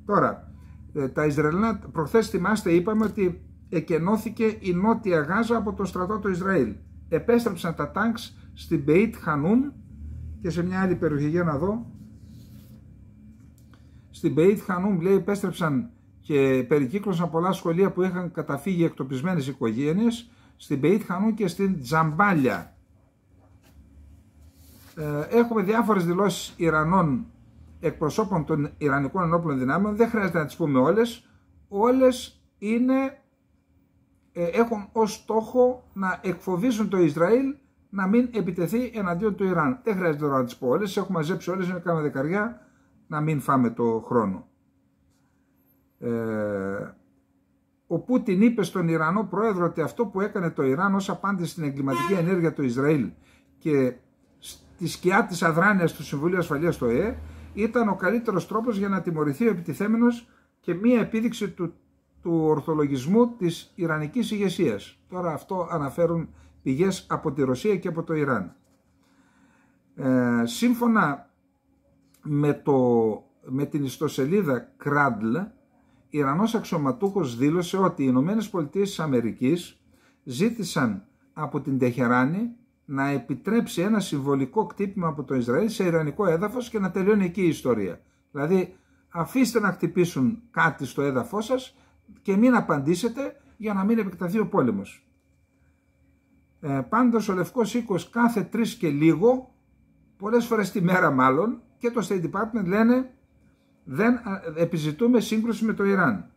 Τώρα, ε, τα Ισραηλινά, προχθές θυμάστε είπαμε ότι εκενώθηκε η Νότια Γάζα από το στρατό του Ισραήλ. Επέστρεψαν τα τάγκς στην Μπεϊτ Χανουμ και σε μια άλλη περιοχή για να δω. Στην Μπεϊτ Χανουμ λέει επέστρεψαν και περικύκλωσαν πολλά σχολεία που είχαν καταφύγει εκτοπισμένες οικογένειες στην Μπεϊτ Χανουμ και στην Τζαμπάλια. Ε, έχουμε διάφορες δηλώσεις Ιρανών εκπροσώπων των Ιρανικών Ενόπλων Δυνάμεων, δεν χρειάζεται να τις πούμε όλες, όλες είναι, ε, έχουν ως στόχο να εκφοβήσουν το Ισραήλ να μην επιτεθεί εναντίον του Ιράν. Δεν χρειάζεται τώρα να τις πω όλες, έχουμε μαζέψει όλες, είναι κάνα δεκαριά, να μην φάμε το χρόνο. Ε, ο Πούτιν είπε στον Ιρανό πρόεδρο ότι αυτό που έκανε το Ιράν ως απάντηση στην εγκληματική ενέργεια του Ισραήλ και στη σκιά της αδράνειας του Συμβουλίου Ασφαλείας του ΕΕ ήταν ο καλύτερος τρόπος για να τιμωρηθεί ο επιτιθέμενος και μία επίδειξη του, ορθολογισμού της Ιρανικής ηγεσίας. Τώρα αυτό αναφέρουν πηγές από τη Ρωσία και από το Ιράν. Ε, σύμφωνα με, το, με την ιστοσελίδα Κράντλ, Ιρανός αξιωματούχος δήλωσε ότι οι Ηνωμένες Πολιτείες της Αμερικής ζήτησαν από την Τεχεράνη να επιτρέψει ένα συμβολικό κτύπημα από το Ισραήλ σε Ιρανικό έδαφος και να τελειώνει εκεί η ιστορία. Δηλαδή αφήστε να χτυπήσουν κάτι στο έδαφος σας και μην απαντήσετε για να μην επεκταθεί ο πόλεμος. Ε, πάντως ο Λευκός Οίκος κάθε τρεις και λίγο, πολλές φορές τη μέρα μάλλον, και το State Department λένε δεν επιζητούμε σύγκρουση με το Ιράν.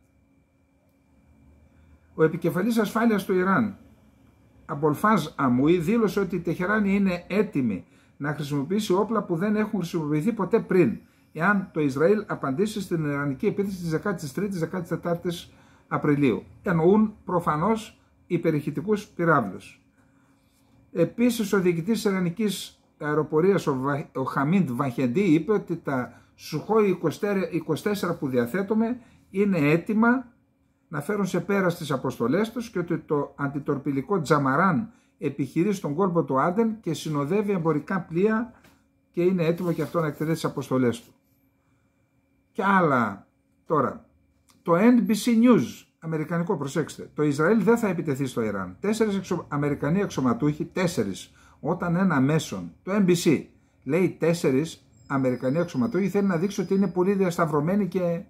Ο επικεφαλής ασφάλειας του Ιράν Αμπολφάζ Αμούι δήλωσε ότι η Τεχεράνη είναι έτοιμη να χρησιμοποιήσει όπλα που δεν έχουν χρησιμοποιηθεί ποτέ πριν, εάν το Ισραήλ απαντήσει στην Ιρανική επίθεση της 13η-14η Απριλίου. Εννοούν προφανώς υπερηχητικούς πυράβλους. Επίσης, ο διοικητής της Ιρανικής αεροπορίας, ο, Βα... ο Χαμίντ Βαχεντή, είπε ότι τα Σουχόι 24 που διαθέτουμε είναι έτοιμα να φέρουν σε πέρα στις αποστολές τους και ότι το αντιτορπιλικό Τζαμαράν επιχειρεί στον κόλπο του Άντεν και συνοδεύει εμπορικά πλοία και είναι έτοιμο και αυτό να εκτελέσει τις αποστολές του. Και άλλα τώρα. Το NBC News, αμερικανικό προσέξτε, το Ισραήλ δεν θα επιτεθεί στο Ιράν. Τέσσερις εξο... Αμερικανοί αξιωματούχοι, τέσσερις, όταν ένα μέσον, το NBC, λέει τέσσερις Αμερικανοί αξιωματούχοι, θέλει να δείξει ότι είναι πολύ διασταυρωμένοι και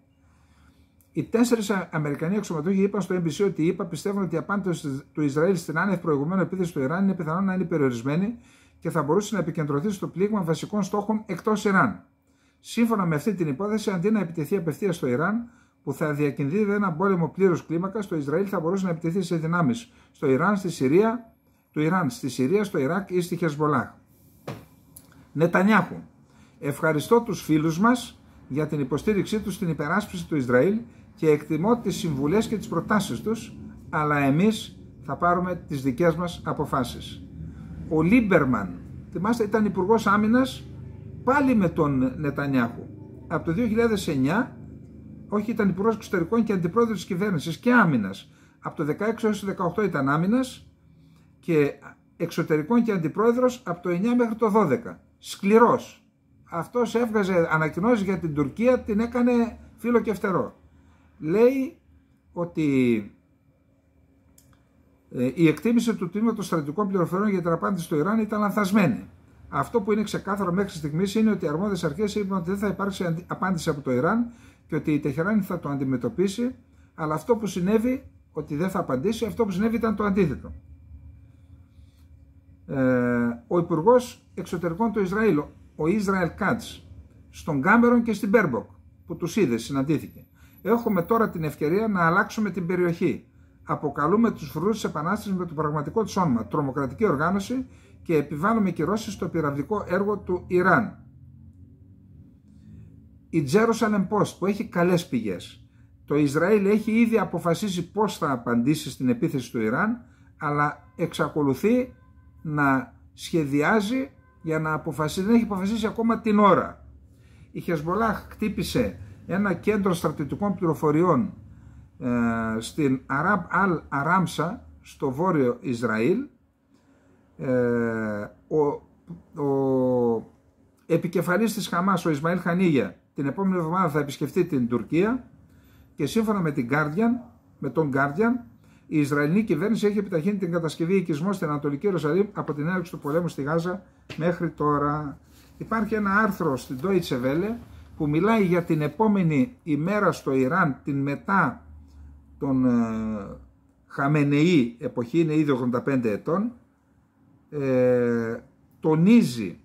οι τέσσερις Αμερικανοί αξιωματούχοι είπαν στο NBC ότι είπα πιστεύουν ότι η απάντηση του Ισραήλ στην άνευ προηγουμένου επίθεση του Ιράν είναι πιθανό να είναι περιορισμένη και θα μπορούσε να επικεντρωθεί στο πλήγμα βασικών στόχων εκτός Ιράν. Σύμφωνα με αυτή την υπόθεση, αντί να επιτεθεί απευθείας στο Ιράν, που θα διακινδύει ένα πόλεμο πλήρους κλίμακας, το Ισραήλ θα μπορούσε να επιτεθεί σε δυνάμεις στο Ιράν, στη Συρία, Ιράν, στη Συρία, στο Ιράκ ή στη Χεσμολάχ. Νετανιάχου. Ευχαριστώ τους φίλους μας για την υποστήριξή τους στην υπεράσπιση του Ισραήλ και εκτιμώ τις συμβουλές και τις προτάσεις τους, αλλά εμείς θα πάρουμε τις δικές μας αποφάσεις. Ο Λίμπερμαν, θυμάστε, ήταν υπουργός Άμυνας πάλι με τον Νετανιάχου. Από το 2009, όχι ήταν υπουργός εξωτερικών και αντιπρόεδρος της κυβέρνησης και άμυνας. Από το 16 έως το 18 ήταν άμυνας και εξωτερικών και αντιπρόεδρος από το 2009 μέχρι το 2012. Σκληρός. Αυτός έβγαζε ανακοινώσεις για την Τουρκία, την έκανε φίλο και φτερό λέει ότι ε, η εκτίμηση του τμήματος στρατιωτικών πληροφοριών για την απάντηση στο Ιράν ήταν λανθασμένη. Αυτό που είναι ξεκάθαρο μέχρι στιγμής είναι ότι οι αρμόδιες αρχές είπαν ότι δεν θα υπάρξει απάντηση από το Ιράν και ότι η Τεχεράνη θα το αντιμετωπίσει, αλλά αυτό που συνέβη, ότι δεν θα απαντήσει, αυτό που συνέβη ήταν το αντίθετο. Ε, ο Υπουργός Εξωτερικών του Ισραήλ, ο Ισραήλ Κάτ, στον Κάμερον και στην Μπέρμποκ, που τους είδε, συναντήθηκε Έχουμε τώρα την ευκαιρία να αλλάξουμε την περιοχή. Αποκαλούμε τους φρουρούς της Επανάστασης με το πραγματικό τους όνομα, τρομοκρατική οργάνωση και επιβάλλουμε κυρώσεις στο πυραυλικό έργο του Ιράν. Η Jerusalem Post που έχει καλές πηγές. Το Ισραήλ έχει ήδη αποφασίσει πώς θα απαντήσει στην επίθεση του Ιράν, αλλά εξακολουθεί να σχεδιάζει για να αποφασίσει. Δεν έχει αποφασίσει ακόμα την ώρα. Η Χεσμολάχ χτύπησε ένα κέντρο στρατιωτικών πληροφοριών ε, στην Αράμπ Αλ Αράμσα στο βόρειο Ισραήλ ε, ο, ο επικεφαλής της Χαμάς ο Ισμαήλ Χανίγια την επόμενη εβδομάδα θα επισκεφτεί την Τουρκία και σύμφωνα με, την Guardian, με τον Guardian η Ισραηλινή κυβέρνηση έχει επιταχύνει την κατασκευή οικισμών στην Ανατολική ρωσαλή από την έναρξη του πολέμου στη Γάζα μέχρι τώρα. Υπάρχει ένα άρθρο στην Deutsche Welle που μιλάει για την επόμενη ημέρα στο Ιράν, την μετά τον ε, Χαμενεή εποχή, είναι ήδη 85 ετών, ε, τονίζει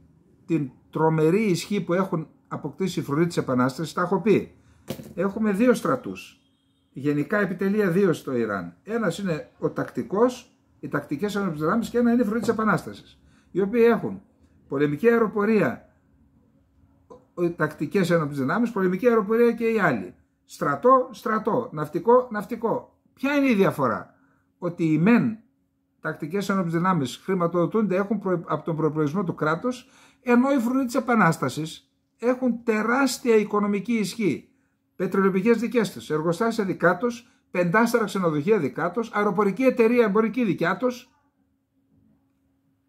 την τρομερή ισχύ που έχουν αποκτήσει οι φρουροί της Επανάστασης, τα έχω πει. Έχουμε δύο στρατούς, γενικά επιτελεία δύο στο Ιράν. Ένας είναι ο τακτικός, οι τακτικές ανεπιστράμεις και ένα είναι οι φρουροί της Επανάστασης, οι οποίοι έχουν πολεμική αεροπορία, ε, τακτικές ένοπλες δυνάμεις, πολεμική αεροπορία και οι άλλοι. Στρατό, στρατό. Ναυτικό, ναυτικό. Ποια είναι η διαφορά. Ότι οι μεν τακτικές ένοπλες δυνάμεις χρηματοδοτούνται έχουν από τον προπολογισμό του κράτους, ενώ οι φρουροί της Επανάστασης έχουν τεράστια οικονομική ισχύ. Πετρελαιοπηγές δικές τους, εργοστάσια δικά τους, πεντάστερα ξενοδοχεία δικά τους, αεροπορική εταιρεία εμπορική δικιά τους.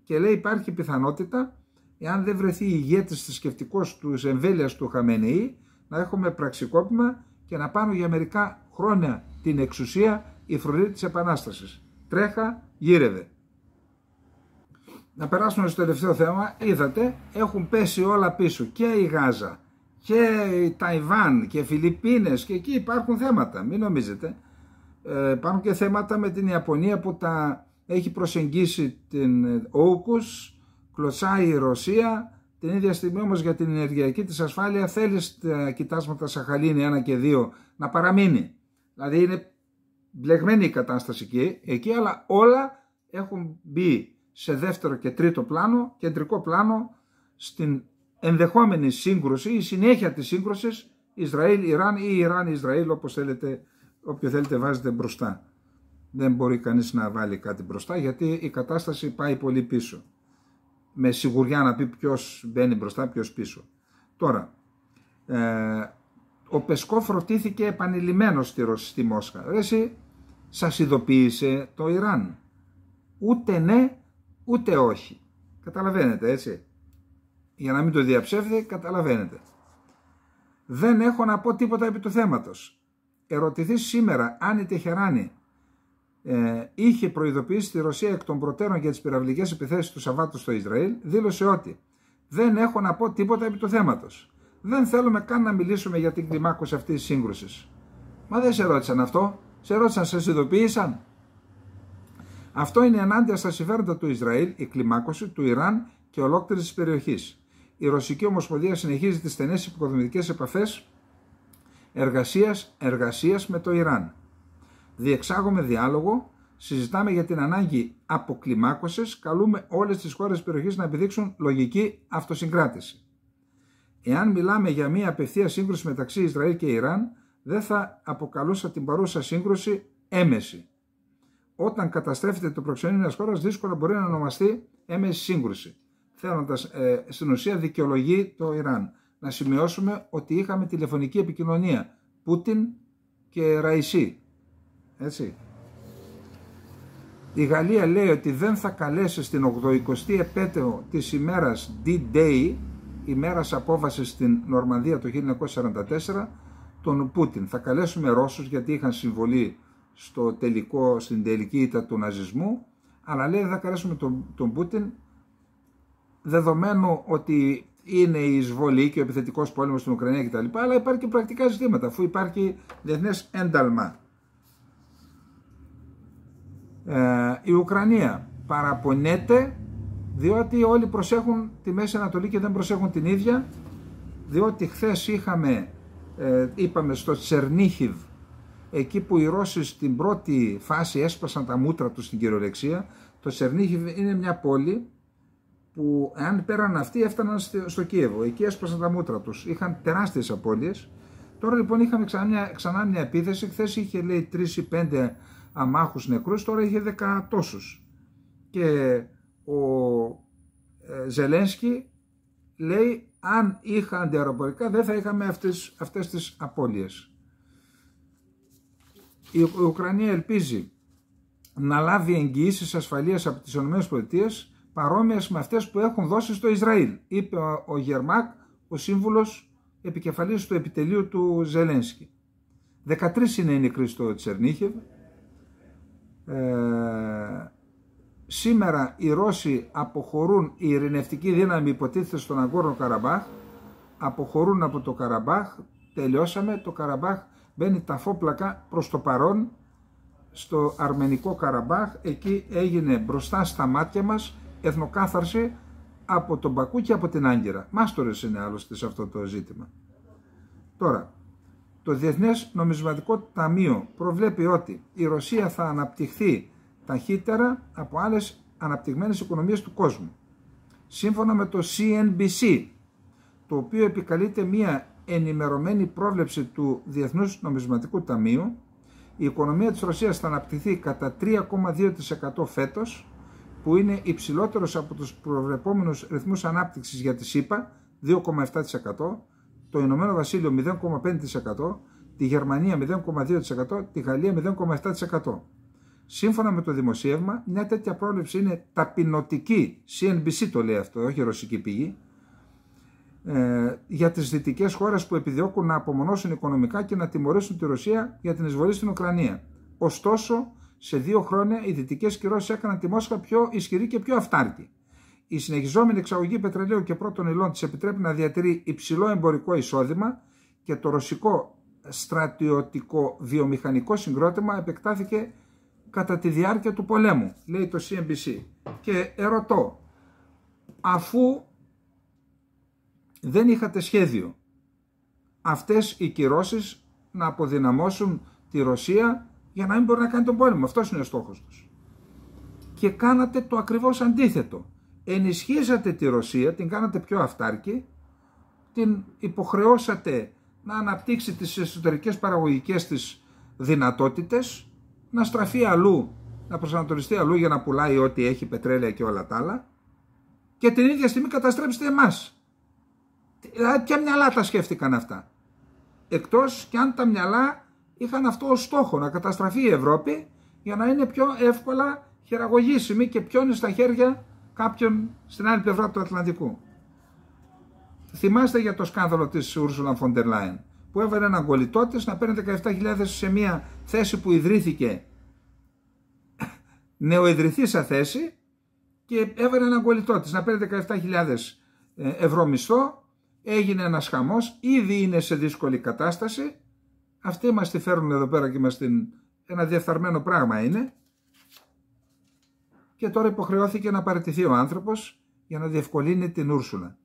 Και λέει υπάρχει πιθανότητα εάν δεν βρεθεί ηγέτης θρησκευτικός τους εμβέλειας του Χαμενεή, να έχουμε πραξικόπημα και να πάνω για μερικά χρόνια την εξουσία η φρουρή της Επανάστασης. Τρέχα, γύρευε. Να περάσουμε στο τελευταίο θέμα. Είδατε, έχουν πέσει όλα πίσω και η Γάζα και η Ταϊβάν και οι Φιλιππίνες και εκεί υπάρχουν θέματα, μην νομίζετε. Ε, υπάρχουν και θέματα με την Ιαπωνία που τα έχει προσεγγίσει την όκους, Κλωσάει η Ρωσία, την ίδια στιγμή όμως για την ενεργειακή της ασφάλεια θέλεις τα κοιτάσματα Σαχαλίνη 1 και 2 να παραμείνει. Δηλαδή είναι μπλεγμένη η κατάσταση εκεί, εκεί αλλά όλα έχουν μπει σε δεύτερο και τρίτο πλάνο, κεντρικό πλάνο, στην ενδεχόμενη σύγκρουση, η συνέχεια της σύγκρουσης Ισραήλ-Ιράν ή Ιράν-Ισραήλ όπως θέλετε, όποιο θέλετε βάζετε μπροστά. Δεν μπορεί κανείς να βάλει κάτι μπροστά γιατί η ιραν ισραηλ οπω θελετε οποιο θελετε πάει πολύ πίσω με σιγουριά να πει ποιος μπαίνει μπροστά, ποιος πίσω. Τώρα, ε, ο Πεσκόφ ρωτήθηκε επανειλημμένος στη, στη Μόσχα. Ρε εσύ, σας ειδοποίησε το Ιράν. Ούτε ναι, ούτε όχι. Καταλαβαίνετε έτσι. Για να μην το διαψεύδει, καταλαβαίνετε. Δεν έχω να πω τίποτα επί του θέματος. Ερωτηθείς σήμερα αν η Τεχεράνη ε, είχε προειδοποιήσει τη Ρωσία εκ των προτέρων για τις πυραυλικές επιθέσεις του Σαββάτου στο Ισραήλ, δήλωσε ότι «Δεν έχω να πω τίποτα επί του θέματος. Δεν θέλουμε καν να μιλήσουμε για την κλιμάκωση αυτής της σύγκρουσης. Μα δεν σε ρώτησαν αυτό. Σε ρώτησαν, σε ειδοποίησαν. Αυτό είναι ενάντια στα συμφέροντα του Ισραήλ, η κλιμάκωση του Ιράν και ολόκληρης της περιοχής. Η Ρωσική Ομοσπονδία συνεχίζει τις στενές υποκοδομητικές επαφές εργασίας με το Ιράν διεξάγουμε διάλογο, συζητάμε για την ανάγκη αποκλιμάκωσης, καλούμε όλες τις χώρες περιοχής να επιδείξουν λογική αυτοσυγκράτηση. Εάν μιλάμε για μια απευθεία σύγκρουση μεταξύ Ισραήλ και Ιράν, δεν θα αποκαλούσα την παρούσα σύγκρουση έμεση. Όταν καταστρέφεται το προξενείο μιας χώρας, δύσκολα μπορεί να ονομαστεί έμεση σύγκρουση. Θέλοντας ε, στην ουσία δικαιολογεί το Ιράν. Να σημειώσουμε ότι είχαμε τηλεφωνική επικοινωνία Πούτιν και Ραϊσί έτσι. Η Γαλλία λέει ότι δεν θα καλέσει στην 80η επέτειο της ημέρας D-Day, ημέρας απόβασης στην Νορμανδία το 1944, τον Πούτιν. Θα καλέσουμε Ρώσους γιατί είχαν συμβολή στο τελικό, στην τελική ήττα του ναζισμού, αλλά λέει θα καλέσουμε τον, τον Πούτιν δεδομένου ότι είναι η εισβολή και ο επιθετικός πόλεμος στην Ουκρανία κτλ. Αλλά υπάρχει και πρακτικά ζητήματα αφού υπάρχει διεθνές ένταλμα. Ε, η Ουκρανία παραπονέται διότι όλοι προσέχουν τη Μέση Ανατολή και δεν προσέχουν την ίδια διότι χθες είχαμε, ε, είπαμε στο Τσερνίχιβ εκεί που οι Ρώσοι στην πρώτη φάση έσπασαν τα μούτρα τους στην κυριολεξία το Τσερνίχιβ είναι μια πόλη που αν πέραν αυτοί έφταναν στο Κίεβο. Εκεί έσπασαν τα μούτρα τους. Είχαν τεράστιες απώλειες. Τώρα λοιπόν είχαμε ξανά μια, ξανά μια επίθεση. Χθες είχε λέει 3 ή 5 αμάχους νεκρούς, τώρα είχε 10 τόσους. Και ο ε, Ζελένσκι λέει αν είχα αντιαεροπορικά δεν θα είχαμε αυτές, αυτές τις απώλειες. Η Ουκρανία ελπίζει να λάβει εγγυήσεις ασφαλείας από τις ΗΠΑ παρόμοιες με αυτές που έχουν δώσει στο Ισραήλ, είπε ο Γερμάκ, ο σύμβουλος επικεφαλής του επιτελείου του Ζελένσκι. 13 είναι οι νεκροί στο Τσερνίχευ, ε, σήμερα οι Ρώσοι αποχωρούν, η ειρηνευτική δύναμη υποτίθεται στον Αγκόρνο Καραμπάχ, αποχωρούν από το Καραμπάχ, τελειώσαμε, το Καραμπάχ μπαίνει ταφόπλακα προς το παρόν, στο αρμενικό Καραμπάχ, εκεί έγινε μπροστά στα μάτια μας εθνοκάθαρση από τον Πακού και από την Άγκυρα. Μάστορες είναι άλλωστε σε αυτό το ζήτημα. Τώρα, το Διεθνές Νομισματικό Ταμείο προβλέπει ότι η Ρωσία θα αναπτυχθεί ταχύτερα από άλλες αναπτυγμένες οικονομίες του κόσμου. Σύμφωνα με το CNBC, το οποίο επικαλείται μια ενημερωμένη πρόβλεψη του Διεθνούς Νομισματικού Ταμείου, η οικονομία της Ρωσίας θα αναπτυχθεί κατά 3,2% φέτος, που είναι υψηλότερος από τους προβλεπόμενους ρυθμούς ανάπτυξης για τη ΣΥΠΑ, 2,7%, το Ηνωμένο Βασίλειο 0,5%, τη Γερμανία 0,2%, τη Γαλλία 0,7%. Σύμφωνα με το δημοσίευμα, μια τέτοια πρόληψη είναι ταπεινωτική, CNBC το λέει αυτό, όχι ρωσική πηγή, ε, για τις δυτικές χώρες που επιδιώκουν να απομονώσουν οικονομικά και να τιμωρήσουν τη Ρωσία για την εισβολή στην Ουκρανία. Ωστόσο, σε δύο χρόνια οι δυτικές κυρώσεις έκαναν τη Μόσχα πιο ισχυρή και πιο αυτάρκη η συνεχιζόμενη εξαγωγή πετρελαίου και πρώτων υλών της επιτρέπει να διατηρεί υψηλό εμπορικό εισόδημα και το ρωσικό στρατιωτικό βιομηχανικό συγκρότημα επεκτάθηκε κατά τη διάρκεια του πολέμου, λέει το CNBC. Και ερωτώ, αφού δεν είχατε σχέδιο αυτές οι κυρώσεις να αποδυναμώσουν τη Ρωσία για να μην μπορεί να κάνει τον πόλεμο. Αυτός είναι ο στόχος τους. Και κάνατε το ακριβώς αντίθετο ενισχύσατε τη Ρωσία, την κάνατε πιο αυτάρκη, την υποχρεώσατε να αναπτύξει τις εσωτερικές παραγωγικές της δυνατότητες, να στραφεί αλλού, να προσανατολιστεί αλλού για να πουλάει ό,τι έχει πετρέλαια και όλα τα άλλα και την ίδια στιγμή καταστρέψετε εμάς. Ποια μυαλά τα σκέφτηκαν αυτά. Εκτός και αν τα μυαλά είχαν αυτό ως στόχο να καταστραφεί η Ευρώπη για να είναι πιο εύκολα χειραγωγήσιμη και πιόνι στα χέρια κάποιον στην άλλη πλευρά του Ατλαντικού. Θυμάστε για το σκάνδαλο της Ursula von der Leyen, που έβαλε έναν κολλητό τη να παίρνει 17.000 σε μια θέση που ιδρύθηκε, νεοειδρυθήσα θέση, και έβαλε έναν κολλητό τη να παίρνει 17.000 ε, ευρώ μισθό. Έγινε ένας χαμός, ήδη είναι σε δύσκολη κατάσταση. Αυτοί μας τη φέρνουν εδώ πέρα και μας την. Ένα διεφθαρμένο πράγμα είναι και τώρα υποχρεώθηκε να παραιτηθεί ο άνθρωπος για να διευκολύνει την Ούρσουλα.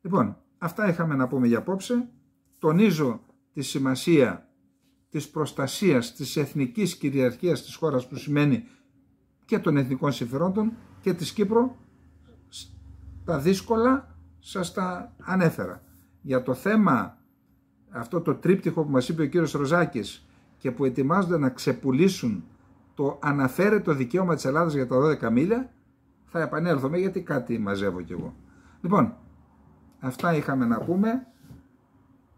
Λοιπόν, αυτά είχαμε να πούμε για απόψε. Τονίζω τη σημασία της προστασίας της εθνικής κυριαρχίας της χώρας που σημαίνει και των εθνικών συμφερόντων και της Κύπρου. Τα δύσκολα σας τα ανέφερα. Για το θέμα αυτό το τρίπτυχο που μας είπε ο κύριος Ροζάκης και που ετοιμάζονται να ξεπουλήσουν το αναφέρετο το δικαίωμα της Ελλάδας για τα 12 μίλια. Θα επανέλθουμε γιατί κάτι μαζεύω κι εγώ. Λοιπόν, αυτά είχαμε να πούμε.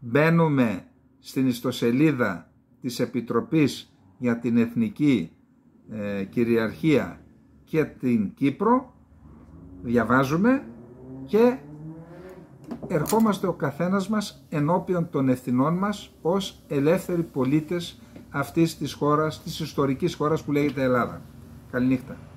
Μπαίνουμε στην ιστοσελίδα της Επιτροπής για την Εθνική ε, Κυριαρχία και την Κύπρο. Διαβάζουμε και ερχόμαστε ο καθένας μας ενώπιον των ευθυνών μας ως ελεύθεροι πολίτες αυτής της χώρας, της ιστορικής χώρας που λέγεται Ελλάδα. Καληνύχτα.